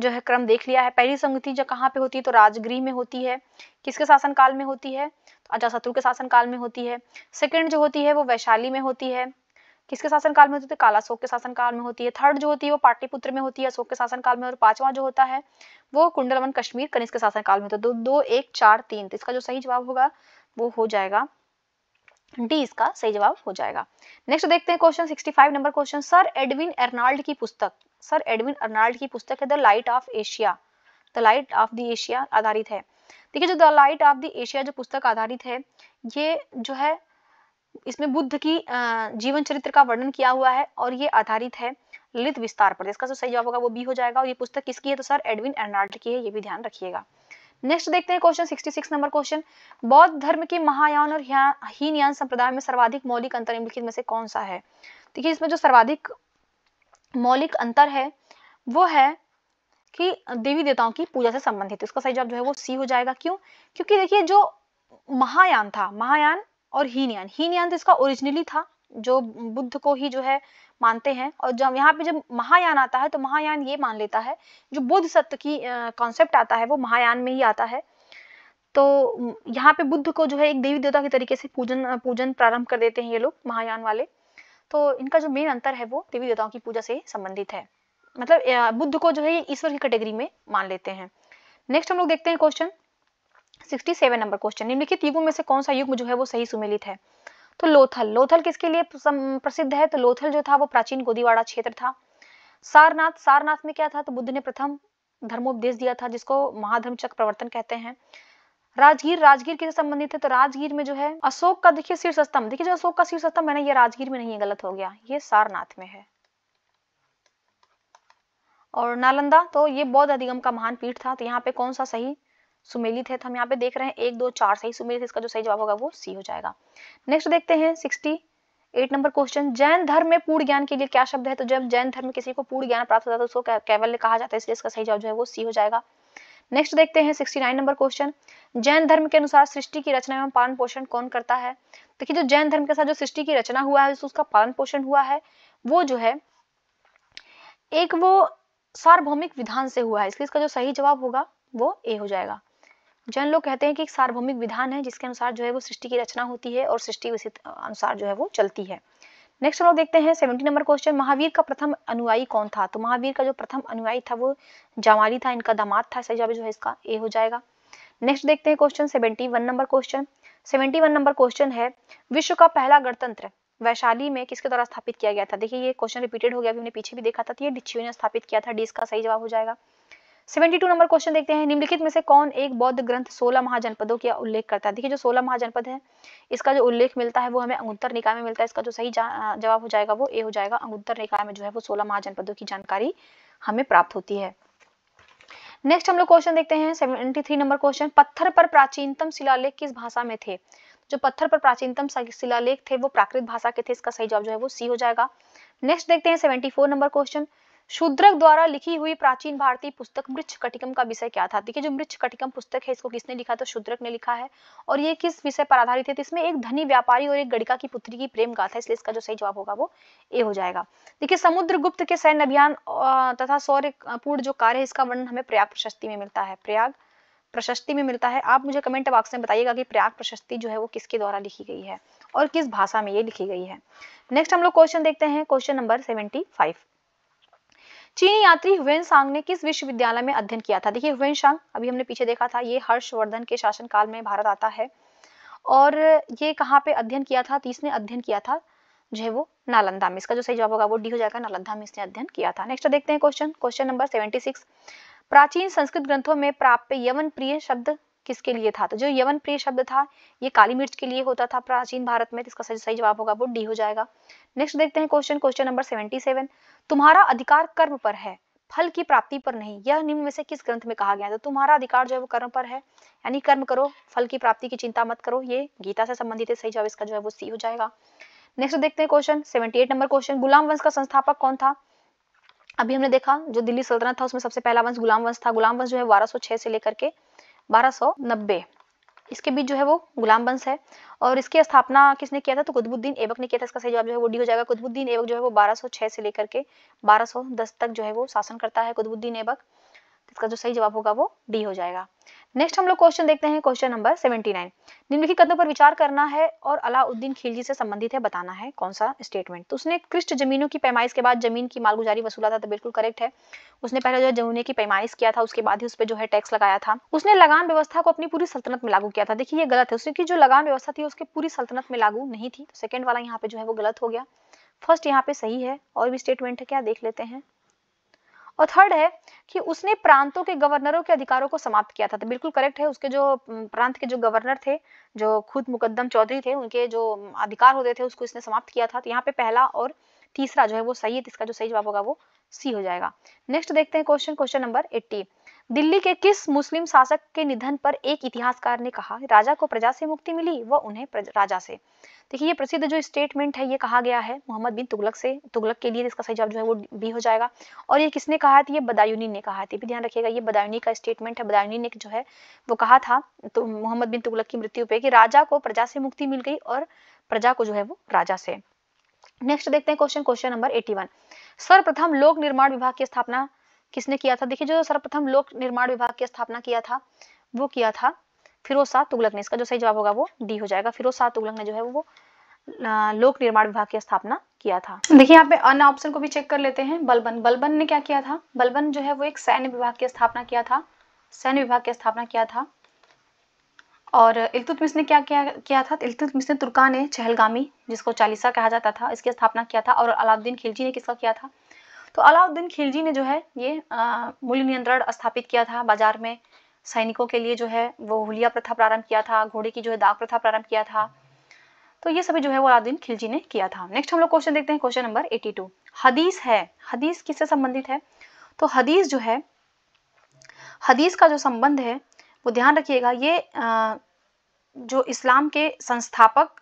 जो है क्रम देख लिया है पहली संगति जो कहाँ पे होती है तो राजगृह में होती है किसके शासन काल में होती है तो अजाशत्रु के शासन काल में होती है सेकेंड जो होती है वो वैशाली में होती है किसके शासनकाल में होती है तो काला अशोक के शासनकाल में होती है थर्ड जो होती है वो पाटलिपुत्र में होती है अशोक के शासनकाल में और पांचवा जो होता है वो कुंडलवन कश्मीर कनिष्क के शासनकाल में होता है दो तो दो एक चार तीन तो इसका जो सही जवाब होगा वो हो जाएगा डी इसका सही जवाब हो जाएगा नेक्स्ट देखते हैं question 65 number question sir Edwin Arnold की पुस्तक सर एडविन अर्नाल्ड की पुस्तक है the light of Asia the light of the Asia आधारित है देखिए जो the light of the Asia जो पुस्तक आधारित है ये जो है इसमें बुद्ध की जीवन चरित्र का वर्णन किया हुआ है और ये आधारित है ललित विस्तार पर इसका जो सही जवाब होगा वो बी हो जाएगा और ये पुस्तक किसकी है तो सर एडविन एर्नाल्ड की है ये भी ध्यान रखिएगा नेक्स्ट देखते हैं क्वेश्चन 66 नंबर क्वेश्चन बौद्ध धर्म के महायान और हीनयान संप्रदाय में सर्वाधिक मौलिक अंतर निम्नलिखित में से कौन सा है देखिए इसमें जो सर्वाधिक मौलिक अंतर है वो है कि देवी देवताओं की पूजा से संबंधित इसका सही जवाब जो है वो सी हो जाएगा क्यों क्योंकि देखिए जो महायान था महायान और हीनयान हीनयान तो इसका ओरिजिनली था जो बुद्ध को ही जो है मानते हैं और जब यहाँ पे जब महायान आता है तो महायान ये मान लेता है जो बुद्ध सत्य की कॉन्सेप्ट आता है वो महायान में ही आता है तो यहाँ पे बुद्ध को जो है एक देवी देवता के तरीके से पूजन पूजन प्रारंभ कर देते हैं ये लोग महायान वाले तो इनका जो मेन अंतर है वो देवी देवताओं की पूजा से संबंधित है मतलब बुद्ध को जो है ईश्वर की कैटेगरी में मान लेते हैं नेक्स्ट हम लोग देखते हैं क्वेश्चन 67 नंबर क्वेश्चन निम्नलिखित युगों में से कौन सा युग्म जो है वो सही सुमेलित है तो लोथल लोथल किसके लिए प्रसिद्ध है तो लोथल जो था वो प्राचीन गोदीवाड़ा क्षेत्र था सारनाथ सारनाथ में क्या था तो बुद्ध ने प्रथम धर्मोपदेश दिया था जिसको महाधर्म चक्र प्रवर्तन कहते हैं राजगीर राजगीर किससे संबंधित है तो राजगीर में जो है अशोक का देखिए शीर्ष स्तंभ देखिए जो अशोक का शीर्ष स्तंभ है ना ये राजगीर में नहीं है गलत हो गया ये सारनाथ में है और नालंदा तो ये बौद्ध अधिगम का महान पीठ था तो यहाँ पे कौन सा सही सुमेलित है तो हम यहाँ पे देख रहे हैं एक दो चार सही सुमेलित इसका जो सही जवाब होगा वो सी हो जाएगा नेक्स्ट देखते हैं sixty eight number question Jain धर्म में पूर्ण ज्ञान के लिए क्या शब्द है तो जब जैन धर्म में किसी को पूर्ण ज्ञान प्राप्त होता है तो उसको कैवल्य कहा जाता है इसलिए इसका सही जवाब जो है वो सी हो जाएगा नेक्स्ट देखते हैं 69 नंबर क्वेश्चन जैन धर्म के अनुसार सृष्टि की रचना एवं पालन पोषण कौन करता है देखिए तो जो जैन धर्म के साथ जो सृष्टि की रचना हुआ है तो उसका पालन पोषण हुआ है वो जो है एक वो सार्वभौमिक विधान से हुआ है इसलिए इसका जो सही जवाब होगा वो ए हो जाएगा जैन लोग कहते हैं कि एक सार्वभौमिक विधान है जिसके अनुसार जो है वो सृष्टि की रचना होती है और सृष्टि उसी अनुसार जो है वो चलती है नेक्स्ट हम लोग देखते हैं सेवेंटी नंबर क्वेश्चन महावीर का प्रथम अनुयायी कौन था तो महावीर का जो प्रथम अनुयायी था वो जामाली था इनका दामाद था सही जवाब जो है इसका ए हो जाएगा नेक्स्ट देखते हैं question seventy one number question seventy one number question है विश्व का पहला गणतंत्र वैशाली में किसके द्वारा स्थापित किया गया था देखिए ये क्वेश्चन रिपीटेड हो गया हमने पीछे भी देखा था तो ये डिच्छियो ने स्थापित किया था डी इसका सही जवाब हो जाएगा सेवेंटी टू नंबर क्वेश्चन देखते हैं निम्नलिखित में से कौन एक बौद्ध ग्रंथ सोलह महाजनपदों का उल्लेख करता है देखिए जो सोलह महाजनपद है इसका जो उल्लेख मिलता है वो हमें अंगुत्तर निकाय में मिलता है इसका जो सही जवाब हो जाएगा वो ए हो जाएगा अंगुत्तर निकाय में जो है वो सोलह महाजनपदों की जानकारी हमें प्राप्त होती है नेक्स्ट हम लोग क्वेश्चन देखते हैं सेवेंटी थ्री नंबर क्वेश्चन पत्थर पर प्राचीनतम शिलालेख किस भाषा में थे जो पत्थर पर प्राचीनतम शिलालेख थे वो प्राकृत भाषा के थे इसका सही जवाब जो है वो सी हो जाएगा नेक्स्ट देखते हैं seventy four number question Shudraka द्वारा लिखी हुई प्राचीन भारतीय पुस्तक मृक्ष कटिकम का विषय क्या था देखिए जो मृक्ष कटिकम पुस्तक है इसको किसने लिखा तो शूद्रक ने लिखा है और ये किस विषय पर आधारित है तो इसमें एक धनी व्यापारी और एक गड़िका की पुत्री की प्रेम गाथा इसलिए इसका जो सही जवाब होगा वो ए हो जाएगा देखिए समुद्रगुप्त के सैन्य अभियान तथा सौर्य पूर्ण जो कार्य है इसका वर्णन हमें प्रयाग प्रशस्ति में मिलता है प्रयाग प्रशस्ति में मिलता है आप मुझे कमेंट बॉक्स में बताइएगा कि प्रयाग प्रशस्ति जो है वो किसके द्वारा लिखी गई है और किस भाषा में ये लिखी गई है नेक्स्ट हम लोग क्वेश्चन देखते हैं क्वेश्चन नंबर सेवेंटी फाइव चीनी यात्री ह्वेन सांग ने किस विश्वविद्यालय में अध्ययन किया था देखिए ह्वेन सांग अभी हमने पीछे देखा था ये हर्षवर्धन के शासनकाल में भारत आता है और ये कहाँ पे अध्ययन किया था तो अध्ययन किया था जो है वो नालंदा में इसका जो सही जवाब होगा वो डी हो जाएगा नालंदा में इसने अध्ययन किया था नेक्स्ट देखते हैं question question number seventy six प्राचीन संस्कृत ग्रंथों में प्राप्त यवन प्रिय शब्द किसके लिए था तो जो यवन प्रिय शब्द था ये काली मिर्च के लिए होता था प्राचीन भारत में तो इसका सही जवाब होगा वो डी हो जाएगा नेक्स्ट देखते हैं question question number seventy seven तुम्हारा अधिकार कर्म पर है फल की प्राप्ति पर नहीं यह निम्न में से किस ग्रंथ में कहा गया तो तुम्हारा अधिकार जो है वो कर्म पर है यानी कर्म करो फल की प्राप्ति की चिंता मत करो ये गीता से संबंधित है सही जवाब इसका जो है वो सी हो जाएगा नेक्स्ट देखते हैं question seventy eight number question गुलाम वंश का संस्थापक कौन था अभी हमने देखा जो दिल्ली सल्तनत था उसमें सबसे पहला वंश गुलाम वंश था गुलाम वंश जो है बारह से लेकर के बारह इसके बीच जो है वो गुलाम बंश है और इसकी स्थापना किसने किया था तो कुतुबुद्दीन एबक ने किया था इसका सही जवाब जो है वो डी हो जाएगा कुतुबुद्दीन एबक जो है वो 1206 से लेकर के 1210 तक जो है वो शासन करता है कुतुबुद्दीन एबक तो इसका जो सही जवाब होगा वो डी हो जाएगा नेक्स्ट हम लोग क्वेश्चन देखते हैं क्वेश्चन नंबर 79 निम्नलिखित कदम पर विचार करना है और अलाउद्दीन खिलजी से संबंधित है बताना है कौन सा स्टेटमेंट तो उसने कृष्ट जमीनों की पैमाइश के बाद जमीन की मालगुजारी वसूला था तो बिल्कुल करेक्ट है उसने पहले जो है जमीने की पैमाइश किया था उसके बाद ही उस पर जो है टैक्स लगाया था उसने लगान व्यवस्था को अपनी पूरी सल्तनत में लागू किया था देखिए ये गलत है उसकी जो लगान व्यवस्था थी उसकी पूरी सल्तनत में लागू नहीं थी सेकंड तो सेकेंड वाला यहाँ पे जो है वो गलत हो गया फर्स्ट यहाँ पे सही है और भी स्टेटमेंट है क्या देख लेते हैं और थर्ड है कि उसने प्रांतों के गवर्नरों के अधिकारों को समाप्त किया था तो बिल्कुल करेक्ट है उसके जो प्रांत के जो गवर्नर थे जो खुद मुकदम चौधरी थे उनके जो अधिकार होते थे उसको इसने समाप्त किया था तो यहाँ पे पहला और तीसरा जो है वो सही है तो इसका जो सही जवाब होगा वो सी हो जाएगा नेक्स्ट देखते हैं question question number eighty Delhi के किस मुस्लिम शासक के निधन पर एक इतिहासकार ने कहा राजा को प्रजा से मुक्ति मिली व उन्हें राजा से देखिए ये प्रसिद्ध जो स्टेटमेंट है ये कहा गया है मोहम्मद बिन तुगलक से तुगलक के लिए इसका सही जवाब जो है वो भी हो जाएगा और ये किसने कहा है ये बदायूनी ने कहा था भी ध्यान रखिएगा ये बदायूनी का स्टेटमेंट है बदायूनी ने जो है वो कहा था तो मोहम्मद बिन तुगलक की मृत्यु पे कि राजा को प्रजा से मुक्ति मिल गई और प्रजा को जो है वो राजा से नेक्स्ट देखते हैं क्वेश्चन क्वेश्चन नंबर एटी सर्वप्रथम लोक निर्माण विभाग की स्थापना किसने किया था देखिए जो सर्वप्रथम लोक निर्माण विभाग की स्थापना किया था वो किया था फिरोज शाह तुगलक ने इसका जो सही जवाब होगा वो डी हो जाएगा फिरोज शाह तुगलक ने जो है वो लोक निर्माण विभाग की स्थापना किया था देखिए यहाँ पे अन्य ऑप्शन को भी चेक कर लेते हैं बलबन बलबन ने क्या किया था बलबन जो है वो एक सैन्य विभाग की स्थापना किया था सैन्य विभाग की स्थापना किया था और इल्तुतमिश ने क्या किया किया था इल्तुतमिश ने तुर्का ने चहलगामी जिसको चालीसा कहा जाता था इसकी स्थापना किया था और अलाउद्दीन खिलजी ने किसका किया था तो अलाउद्दीन खिलजी ने जो है ये मूल्य नियंत्रण स्थापित किया था बाजार में सैनिकों के लिए जो है वो हुलिया प्रथा प्रारंभ किया था घोड़े की जो है दाग प्रथा प्रारंभ किया था तो ये सभी जो है वो अलाउद्दीन खिलजी ने किया था नेक्स्ट हम लोग क्वेश्चन देखते हैं क्वेश्चन नंबर टू हदीस है हदीस किससे संबंधित है तो हदीस जो है हदीस का जो संबंध है वो ध्यान रखिएगा ये जो इस्लाम के संस्थापक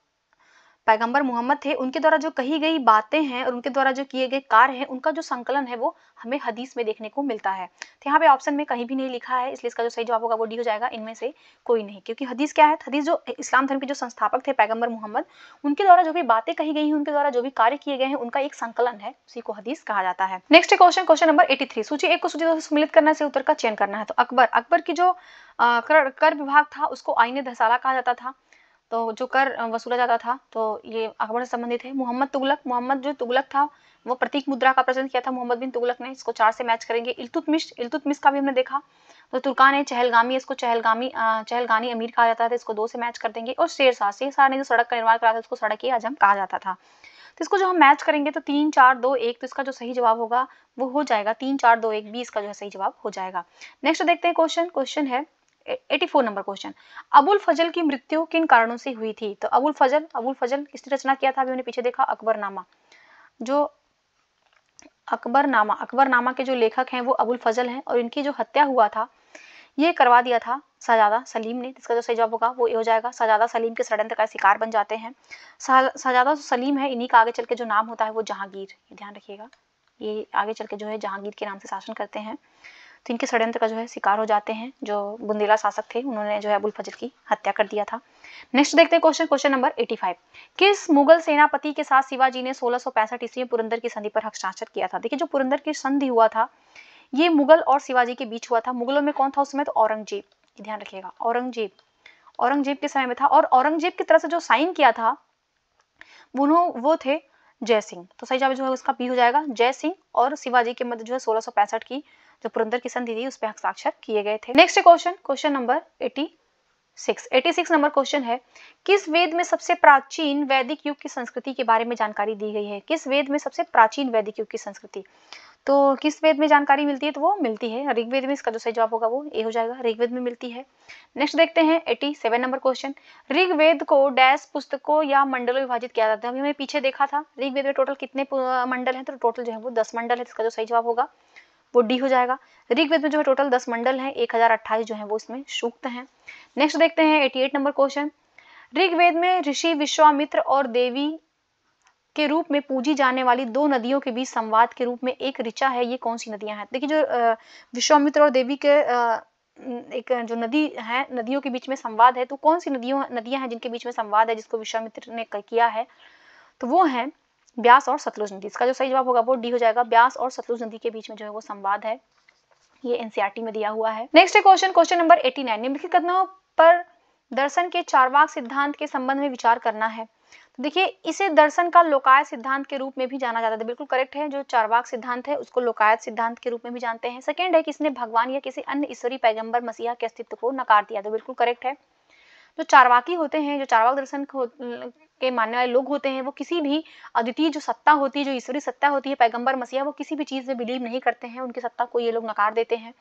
पैगंबर मोहम्मद थे उनके द्वारा जो कही गई बातें हैं और उनके द्वारा जो किए गए कार्य हैं उनका जो संकलन है वो हमें हदीस में देखने को मिलता है तो यहाँ पे ऑप्शन में कहीं भी नहीं लिखा है इसलिए इसका जो सही जवाब होगा वो डी हो जाएगा इनमें से कोई नहीं क्योंकि हदीस क्या है हदीस जो इस्लाम धर्म के जो संस्थापक थे पैगम्बर मोहम्मद उनके द्वारा जो भी बातें कही गई हैं उनके द्वारा जो भी कार्य किए गए हैं उनका एक संकलन है उसी को हदीस कहा जाता है next question question number eighty three सूची एक को सूची सम्मिलित करना से उत्तर का चयन करना है तो अकबर अकबर की जो कर विभाग था उसको आईने धसाला कहा जाता था तो जो कर वसूला जाता था तो ये अकबर से संबंधित है मोहम्मद तुगलक मोहम्मद जो तुगलक था वो प्रतीक मुद्रा का प्रचलन किया था मोहम्मद बिन तुगलक ने इसको चार से मैच करेंगे इल्तुतमिश इल्तुतमिश का भी हमने देखा तो तुर्कान है चहलगामी इसको चहलगामी चहलगानी अमीर कहा जाता था इसको दो से मैच कर देंगे और शेर शाह ने जो सड़क का निर्माण करा था उसको सड़क ही आजम कहा जाता था तो इसको जो हम मैच करेंगे तो तीन चार दो एक तो इसका जो सही जवाब होगा वो हो जाएगा तीन चार दो एक बीस का जो है सही जवाब हो जाएगा नेक्स्ट देखते हैं क्वेश्चन क्वेश्चन है 84 नंबर क्वेश्चन अबुल फजल की मृत्यु किन कारणों से हुई थी तो अबुल फजल अबुल फजल किसने रचना किया था अभी हमने पीछे देखा अकबरनामा जो अकबरनामा अकबरनामा के जो लेखक हैं वो अबुल फजल हैं और इनकी जो हत्या हुआ था ये करवा दिया था सजादा सलीम ने इसका जो सही जवाब होगा वो ये हो जाएगा सजादा सलीम के षडयंत्र का शिकार बन जाते हैं सजादा जो सलीम है इन्हीं का आगे चल के जो नाम होता है वो जहांगीर ध्यान रखिएगा ये आगे चल के जो है जहांगीर के नाम से शासन करते हैं तो इनके षड्यंत्र का जो है शिकार हो जाते हैं जो बुंदेला शासक थे उन्होंने जो है अबुल फजल की हत्या कर दिया था नेक्स्ट देखते हैं क्वेश्चन क्वेश्चन नंबर 85 किस मुगल सेनापति के साथ शिवाजी ने सोलह सौ पैंसठ ईस्वी में पुरंदर की संधि पर हस्ताक्षर किया था देखिए जो पुरंदर की संधि हुआ था ये मुगल और शिवाजी के बीच हुआ था मुगलों में कौन था उस समय तो औरंगजेब ध्यान रखिएगा औरंगजेब औरंगजेब के समय में था और औरंगजेब की तरह से जो साइन किया था वो वो थे जय सिंह तो सही जवाब जो है उसका पी हो जाएगा जय सिंह और शिवाजी के मध्य जो है सोलह की जो पुरंदर किशन दीदी उस पर हस्ताक्षर किए गए थे next question question number eighty six eighty six number question है किस वेद में सबसे प्राचीन वैदिक युग की संस्कृति के बारे में जानकारी दी गई है किस वेद में सबसे प्राचीन वैदिक युग की संस्कृति तो किस वेद में जानकारी मिलती है तो वो मिलती है ऋग्वेद में इसका जो सही जवाब होगा वो ए हो जाएगा ऋग्वेद में मिलती है नेक्स्ट देखते हैं eighty seven number question Rigveda को डैश पुस्तकों या मंडलों विभाजित किया जाता है अभी हमने पीछे देखा था ऋग्वेद में टोटल कितने मंडल हैं तो टोटल जो है वो दस मंडल है इसका जो सही जवाब होगा वो डी हो जाएगा ऋग्वेद में जो है टोटल दस मंडल है एक हजार अट्ठाईस जो है वो इसमें सूक्त है नेक्स्ट देखते हैं eighty eight number question Rigveda में ऋषि विश्वामित्र और देवी के रूप में पूजी जाने वाली दो नदियों के बीच संवाद के रूप में एक ऋचा है ये कौन सी नदियां हैं देखिए जो विश्वामित्र और देवी के एक जो नदी है नदियों के बीच में संवाद है तो कौन सी नदियों नदियां हैं जिनके बीच में संवाद है जिसको विश्वामित्र ने किया है तो वो है ब्यास और सतलुज नदी इसका जो सही जवाब होगा वो डी हो जाएगा ब्यास और सतलुज नदी के बीच में जो है वो संवाद है ये एनसीआरटी e में दिया हुआ है नेक्स्ट है question question number eighty nine निम्नलिखित कदमों पर दर्शन के चारवाक सिद्धांत के संबंध में विचार करना है तो देखिए इसे दर्शन का लोकायत सिद्धांत के रूप में भी जाना जाता है बिल्कुल करेक्ट है जो चारवाक सिद्धांत है उसको लोकायत सिद्धांत के रूप में भी जानते हैं सेकेंड है किसने भगवान या किसी अन्य ईश्वरी पैगंबर मसीहा के अस्तित्व को नकार दिया तो बिल्कुल करेक्ट है जो चारवाकी होते हैं जो चारवाक दर्शन के मानने वाले लोग होते हैं वो किसी भी अद्वितीय जो सत्ता होती है जो ईश्वरी सत्ता होती है पैगंबर मसीहा वो किसी भी चीज़ में बिलीव नहीं करते हैं उनकी सत्ता को ये लोग नकार देते हैं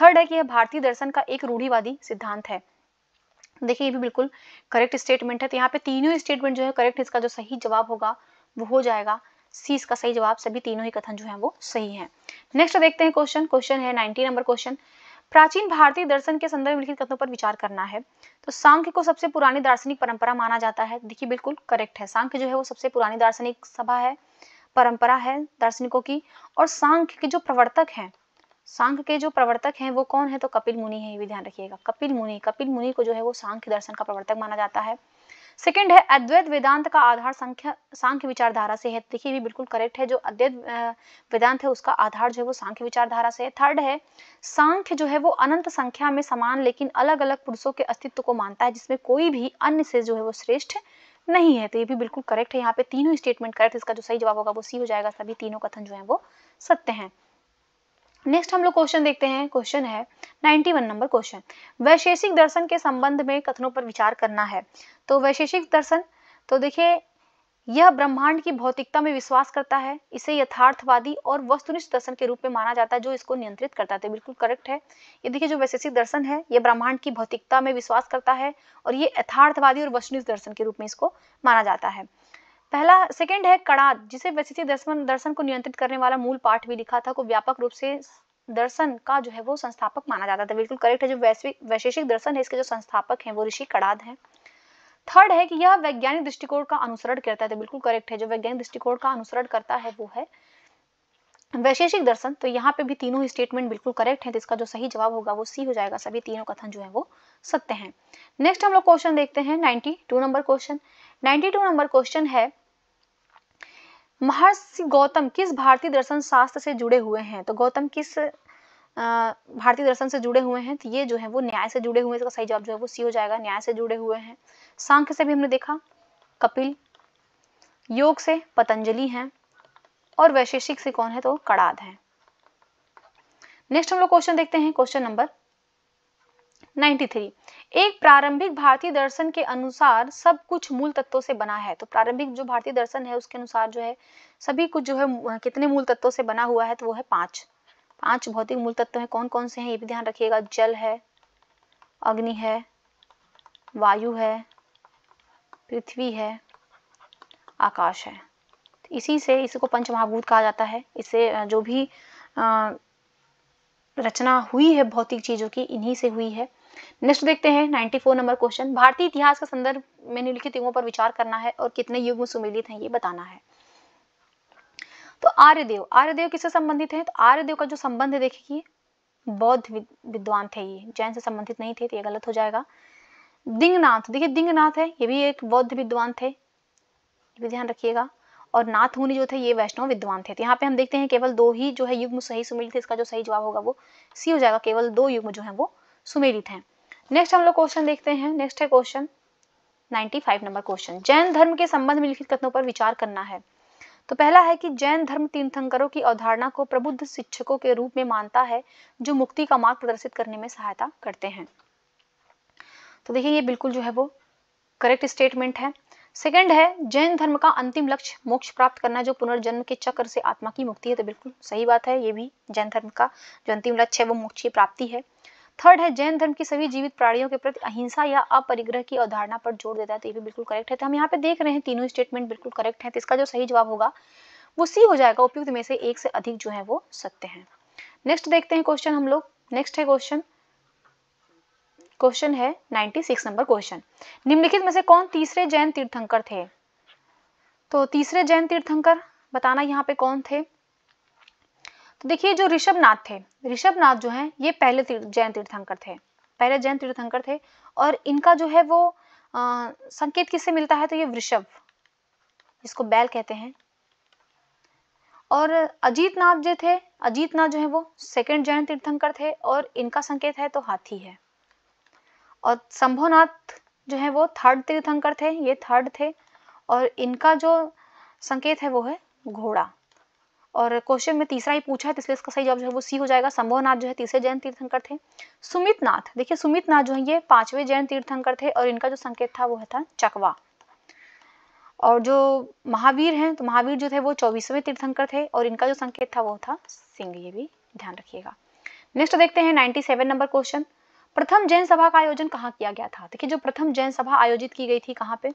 थर्ड है कि यह भारतीय दर्शन का एक रूढ़ीवादी सिद्धांत है देखिए ये भी बिल्कुल करेक्ट स्टेटमेंट है तो यहाँ पे तीनों स्टेटमेंट जो है करेक्ट इसका जो सही जवाब होगा वो हो जाएगा सी इसका सही जवाब सभी तीनों ही कथन जो है वो सही है नेक्स्ट देखते हैं क्वेश्चन क्वेश्चन है नाइनटी नंबर क्वेश्चन प्राचीन भारतीय दर्शन के संदर्भ में लिखित कथनों पर विचार करना है तो सांख्य को सबसे पुरानी दार्शनिक परंपरा माना जाता है देखिए बिल्कुल करेक्ट है सांख्य जो है वो सबसे पुरानी दार्शनिक सभा है परंपरा है दार्शनिकों की और सांख्य के जो प्रवर्तक हैं सांख्य के जो प्रवर्तक हैं वो कौन है तो कपिल मुनि है ये भी ध्यान रखिएगा कपिल मुनि कपिल मुनि को जो है वो सांख्य दर्शन का प्रवर्तक माना जाता है सेकंड है अद्वैत वेदांत का आधार संख्या सांख्य विचारधारा से है देखिए भी बिल्कुल करेक्ट है जो अद्वैत वेदांत है उसका आधार जो है वो सांख्य विचारधारा से है थर्ड है सांख्य जो है वो अनंत संख्या में समान लेकिन अलग अलग पुरुषों के अस्तित्व को मानता है जिसमें कोई भी अन्य से जो है वो श्रेष्ठ नहीं है तो ये भी बिल्कुल करेक्ट है यहाँ पे तीनों स्टेटमेंट करेक्ट इसका जो सही जवाब होगा वो सी हो जाएगा सभी तीनों कथन जो है वो सत्य हैं नेक्स्ट हम लोग क्वेश्चन देखते हैं क्वेश्चन है 91 नंबर क्वेश्चन वैशेषिक दर्शन के संबंध में कथनों पर विचार करना है तो वैशेषिक दर्शन तो देखिए यह ब्रह्मांड की भौतिकता में विश्वास करता है इसे यथार्थवादी और वस्तुनिष्ठ दर्शन के रूप में माना जाता है जो इसको नियंत्रित करता है तो बिल्कुल करेक्ट है ये देखिए जो वैशेषिक दर्शन है यह ब्रह्मांड की भौतिकता में विश्वास करता है और ये यथार्थवादी और वस्तुनिष्ठ दर्शन के रूप में इसको माना जाता है पहला सेकंड है कड़ा जिसे वैसे दर्शन दर्शन को नियंत्रित करने वाला मूल पाठ भी लिखा था को व्यापक रूप से दर्शन का जो है वो संस्थापक माना जाता था बिल्कुल करेक्ट है जो वैश्विक वैशेषिक दर्शन है इसके जो संस्थापक हैं वो ऋषि कड़ाद हैं थर्ड है कि यह वैज्ञानिक दृष्टिकोण का अनुसरण करता है बिल्कुल करेक्ट है जो वैज्ञानिक दृष्टिकोण का अनुसरण करता है वो है वैशेषिक दर्शन तो यहाँ पे भी तीनों ही स्टेटमेंट बिल्कुल करेक्ट है तो इसका जो सही जवाब होगा वो सी हो जाएगा सभी तीनों कथन जो है वो सत्य हैं नेक्स्ट हम लोग क्वेश्चन देखते हैं ninety two number question two number question है महर्षि गौतम किस भारतीय दर्शन शास्त्र से जुड़े हुए हैं तो गौतम किस भारतीय दर्शन से जुड़े हुए हैं तो ये जो है वो न्याय से जुड़े हुए हैं इसका सही जवाब जो है वो सी हो जाएगा न्याय से जुड़े हुए हैं सांख्य से भी हमने देखा कपिल योग से पतंजलि हैं और वैशेषिक से कौन है तो कड़ाद है नेक्स्ट हम लोग क्वेश्चन देखते हैं क्वेश्चन नंबर 93 एक प्रारंभिक भारतीय दर्शन के अनुसार सब कुछ मूल तत्वों से बना है तो प्रारंभिक जो भारतीय दर्शन है उसके अनुसार जो है सभी कुछ जो है कितने मूल तत्वों से बना हुआ है तो वो है पांच पांच भौतिक मूल तत्व है कौन कौन से हैं ये भी ध्यान रखिएगा जल है अग्नि है वायु है पृथ्वी है आकाश है इसी से इसी को पंच महाभूत कहा जाता है इसे जो भी रचना हुई है भौतिक चीज़ों की इन्हीं से हुई है नेक्स्ट देखते हैं 94 नंबर क्वेश्चन भारतीय इतिहास का संदर्भ में निम्नलिखित युगों पर विचार करना है और कितने युग में सुमेलित हैं ये बताना है तो आर्यदेव आर्यदेव किससे संबंधित है तो आर्यदेव का जो संबंध है देखिए बौद्ध विद्वान थे ये जैन से संबंधित नहीं थे तो ये गलत हो जाएगा दिंगनाथ देखिए दिंगनाथ है ये भी एक बौद्ध विद्वान थे भी ध्यान रखिएगा और नाथ मुनि जो थे ये वैष्णव विद्वान थे तो यहाँ पे हम देखते हैं केवल दो ही जो है युग्म सही सुमिलित थे इसका जो सही जवाब होगा वो सी हो जाएगा केवल दो युग्म जो है वो सुमेरित हैं नेक्स्ट हम लोग क्वेश्चन देखते हैं नेक्स्ट है क्वेश्चन 95 नंबर क्वेश्चन जैन धर्म के संबंध में लिखित कथनों पर विचार करना है तो पहला है कि जैन धर्म तीर्थंकरों की अवधारणा को प्रबुद्ध शिक्षकों के रूप में मानता है जो मुक्ति का मार्ग प्रदर्शित करने में सहायता करते हैं तो देखिए ये बिल्कुल जो है वो करेक्ट स्टेटमेंट है सेकंड है जैन धर्म का अंतिम लक्ष्य मोक्ष प्राप्त करना जो पुनर्जन्म के चक्र से आत्मा की मुक्ति है तो बिल्कुल सही बात है ये भी जैन धर्म का जो अंतिम लक्ष्य है वो मोक्ष की प्राप्ति है थर्ड है जैन धर्म की सभी जीवित प्राणियों के प्रति अहिंसा या अपरिग्रह की अवधारणा पर जोर देता है तो ये भी बिल्कुल करेक्ट है तो हम यहाँ पे देख रहे हैं तीनों स्टेटमेंट बिल्कुल करेक्ट है तो इसका जो सही जवाब होगा वो सी हो जाएगा उपयुक्त में से एक से अधिक जो है वो सत्य है नेक्स्ट देखते हैं क्वेश्चन हम लोग नेक्स्ट है क्वेश्चन क्वेश्चन है 96 नंबर क्वेश्चन निम्नलिखित में से कौन तीसरे जैन तीर्थंकर थे तो तीसरे जैन तीर्थंकर बताना यहाँ पे कौन थे तो देखिए जो ऋषभ नाथ थे ऋषभ नाथ जो हैं ये पहले जैन तीर्थंकर थे पहले जैन तीर्थंकर थे और इनका जो है वो आ, संकेत किससे मिलता है तो ये वृषभ इसको बैल कहते हैं और अजीत नाथ जो थे अजीत नाथ जो है वो सेकंड जैन तीर्थंकर थे और इनका संकेत है तो हाथी है और संभोनाथ जो है वो थर्ड तीर्थंकर थे ये थर्ड थे और इनका जो संकेत है वो है घोड़ा और क्वेश्चन में तीसरा ही पूछा है तो इसलिए इसका सही जवाब जो है वो सी हो जाएगा संभवनाथ जो है तीसरे जैन तीर्थंकर थे सुमित नाथ देखिए सुमित नाथ जो है ये पांचवें जैन तीर्थंकर थे और इनका जो संकेत था वो था चकवा और जो महावीर हैं तो महावीर जो थे वो चौबीसवें तीर्थंकर थे और इनका जो संकेत था वो था सिंह ये भी ध्यान रखिएगा नेक्स्ट देखते हैं 97 नंबर क्वेश्चन प्रथम जैन सभा का आयोजन कहाँ किया गया था देखिए जो प्रथम जैन सभा आयोजित की गई थी कहाँ पे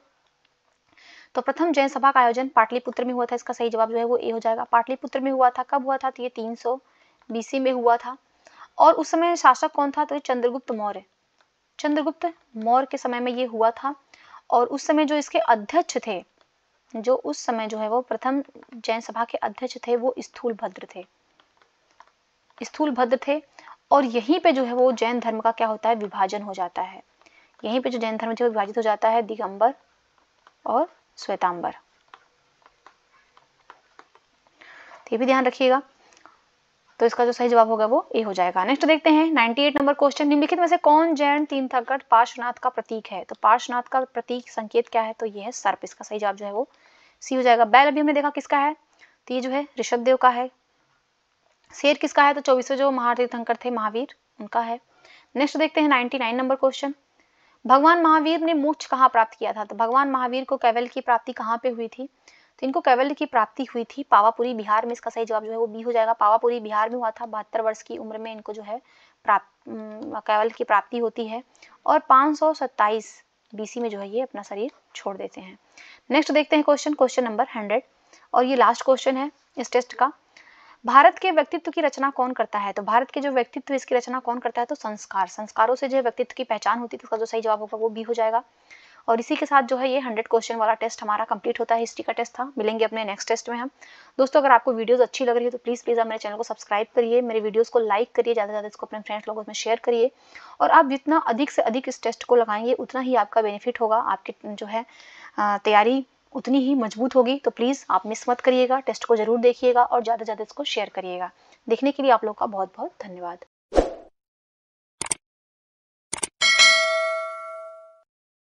तो प्रथम जैन सभा का आयोजन पाटलिपुत्र में हुआ था इसका सही जवाब जो है वो ए हो जाएगा पाटलिपुत्र में हुआ था कब हुआ था तो ये तीन सौ बीसी में हुआ था और उस समय शासक कौन था तो चंद्रगुप्त मौर्य चंद्रगुप्त मौर्य के समय में ये हुआ था और उस समय जो इसके अध्यक्ष थे जो उस समय जो है वो प्रथम जैन सभा के अध्यक्ष थे वो स्थूल भद्र थे स्थूल भद्र थे और यहीं पे जो है वो जैन धर्म का क्या होता है विभाजन हो जाता है यहीं पे जो जैन धर्म जो विभाजित हो जाता है दिगंबर और श्वेतांबर ये भी ध्यान रखिएगा तो इसका जो सही जवाब होगा वो ए हो जाएगा नेक्स्ट देखते हैं 98 नंबर क्वेश्चन निम्नलिखित में से कौन जैन तीन थकट पार्श्वनाथ का प्रतीक है तो पार्श्वनाथ का प्रतीक संकेत क्या है तो ये है सर्प इसका सही जवाब जो है वो सी हो जाएगा बैल अभी हमने देखा किसका है तो ये जो है ऋषभदेव का है शेर किसका है तो चौबीसों जो महातीर्थंकर थे महावीर उनका है नेक्स्ट देखते हैं नाइनटी नंबर क्वेश्चन भगवान महावीर ने मोक्ष कहाँ प्राप्त किया था तो भगवान महावीर को कैवल की प्राप्ति कहाँ पे हुई थी तो इनको कैवल की प्राप्ति हुई थी पावापुरी बिहार में इसका सही जवाब जो है वो बी हो जाएगा पावापुरी बिहार में हुआ था बहत्तर वर्ष की उम्र में इनको जो है प्राप्त कैवल की प्राप्ति होती है और पाँच सौ सत्ताईस बीसी में जो है ये अपना शरीर छोड़ देते हैं नेक्स्ट देखते हैं क्वेश्चन क्वेश्चन नंबर हंड्रेड और ये लास्ट क्वेश्चन है इस टेस्ट का भारत के व्यक्तित्व की रचना कौन करता है तो भारत के जो व्यक्तित्व इसकी रचना कौन करता है तो संस्कार संस्कारों से जो व्यक्तित्व की पहचान होती है तो उसका जो सही जवाब होगा वो भी हो जाएगा और इसी के साथ जो है ये हंड्रेड क्वेश्चन वाला टेस्ट हमारा कंप्लीट होता है हिस्ट्री का टेस्ट था मिलेंगे अपने नेक्स्ट टेस्ट में हम दोस्तों अगर आपको वीडियोस अच्छी लग रही है तो प्लीज़ प्लीज़ आप मेरे चैनल को सब्सक्राइब करिए मेरे वीडियोस को लाइक करिए ज़्यादा से ज़्यादा इसको अपने फ्रेंड्स लोगों में शेयर करिए और आप जितना अधिक से अधिक इस टेस्ट को लगाएंगे उतना ही आपका बेनिफिट होगा आपकी जो है तैयारी उतनी ही मजबूत होगी तो प्लीज़ आप मिस मत करिएगा टेस्ट को ज़रूर देखिएगा और ज़्यादा से ज़्यादा इसको शेयर करिएगा देखने के लिए आप लोग का बहुत बहुत धन्यवाद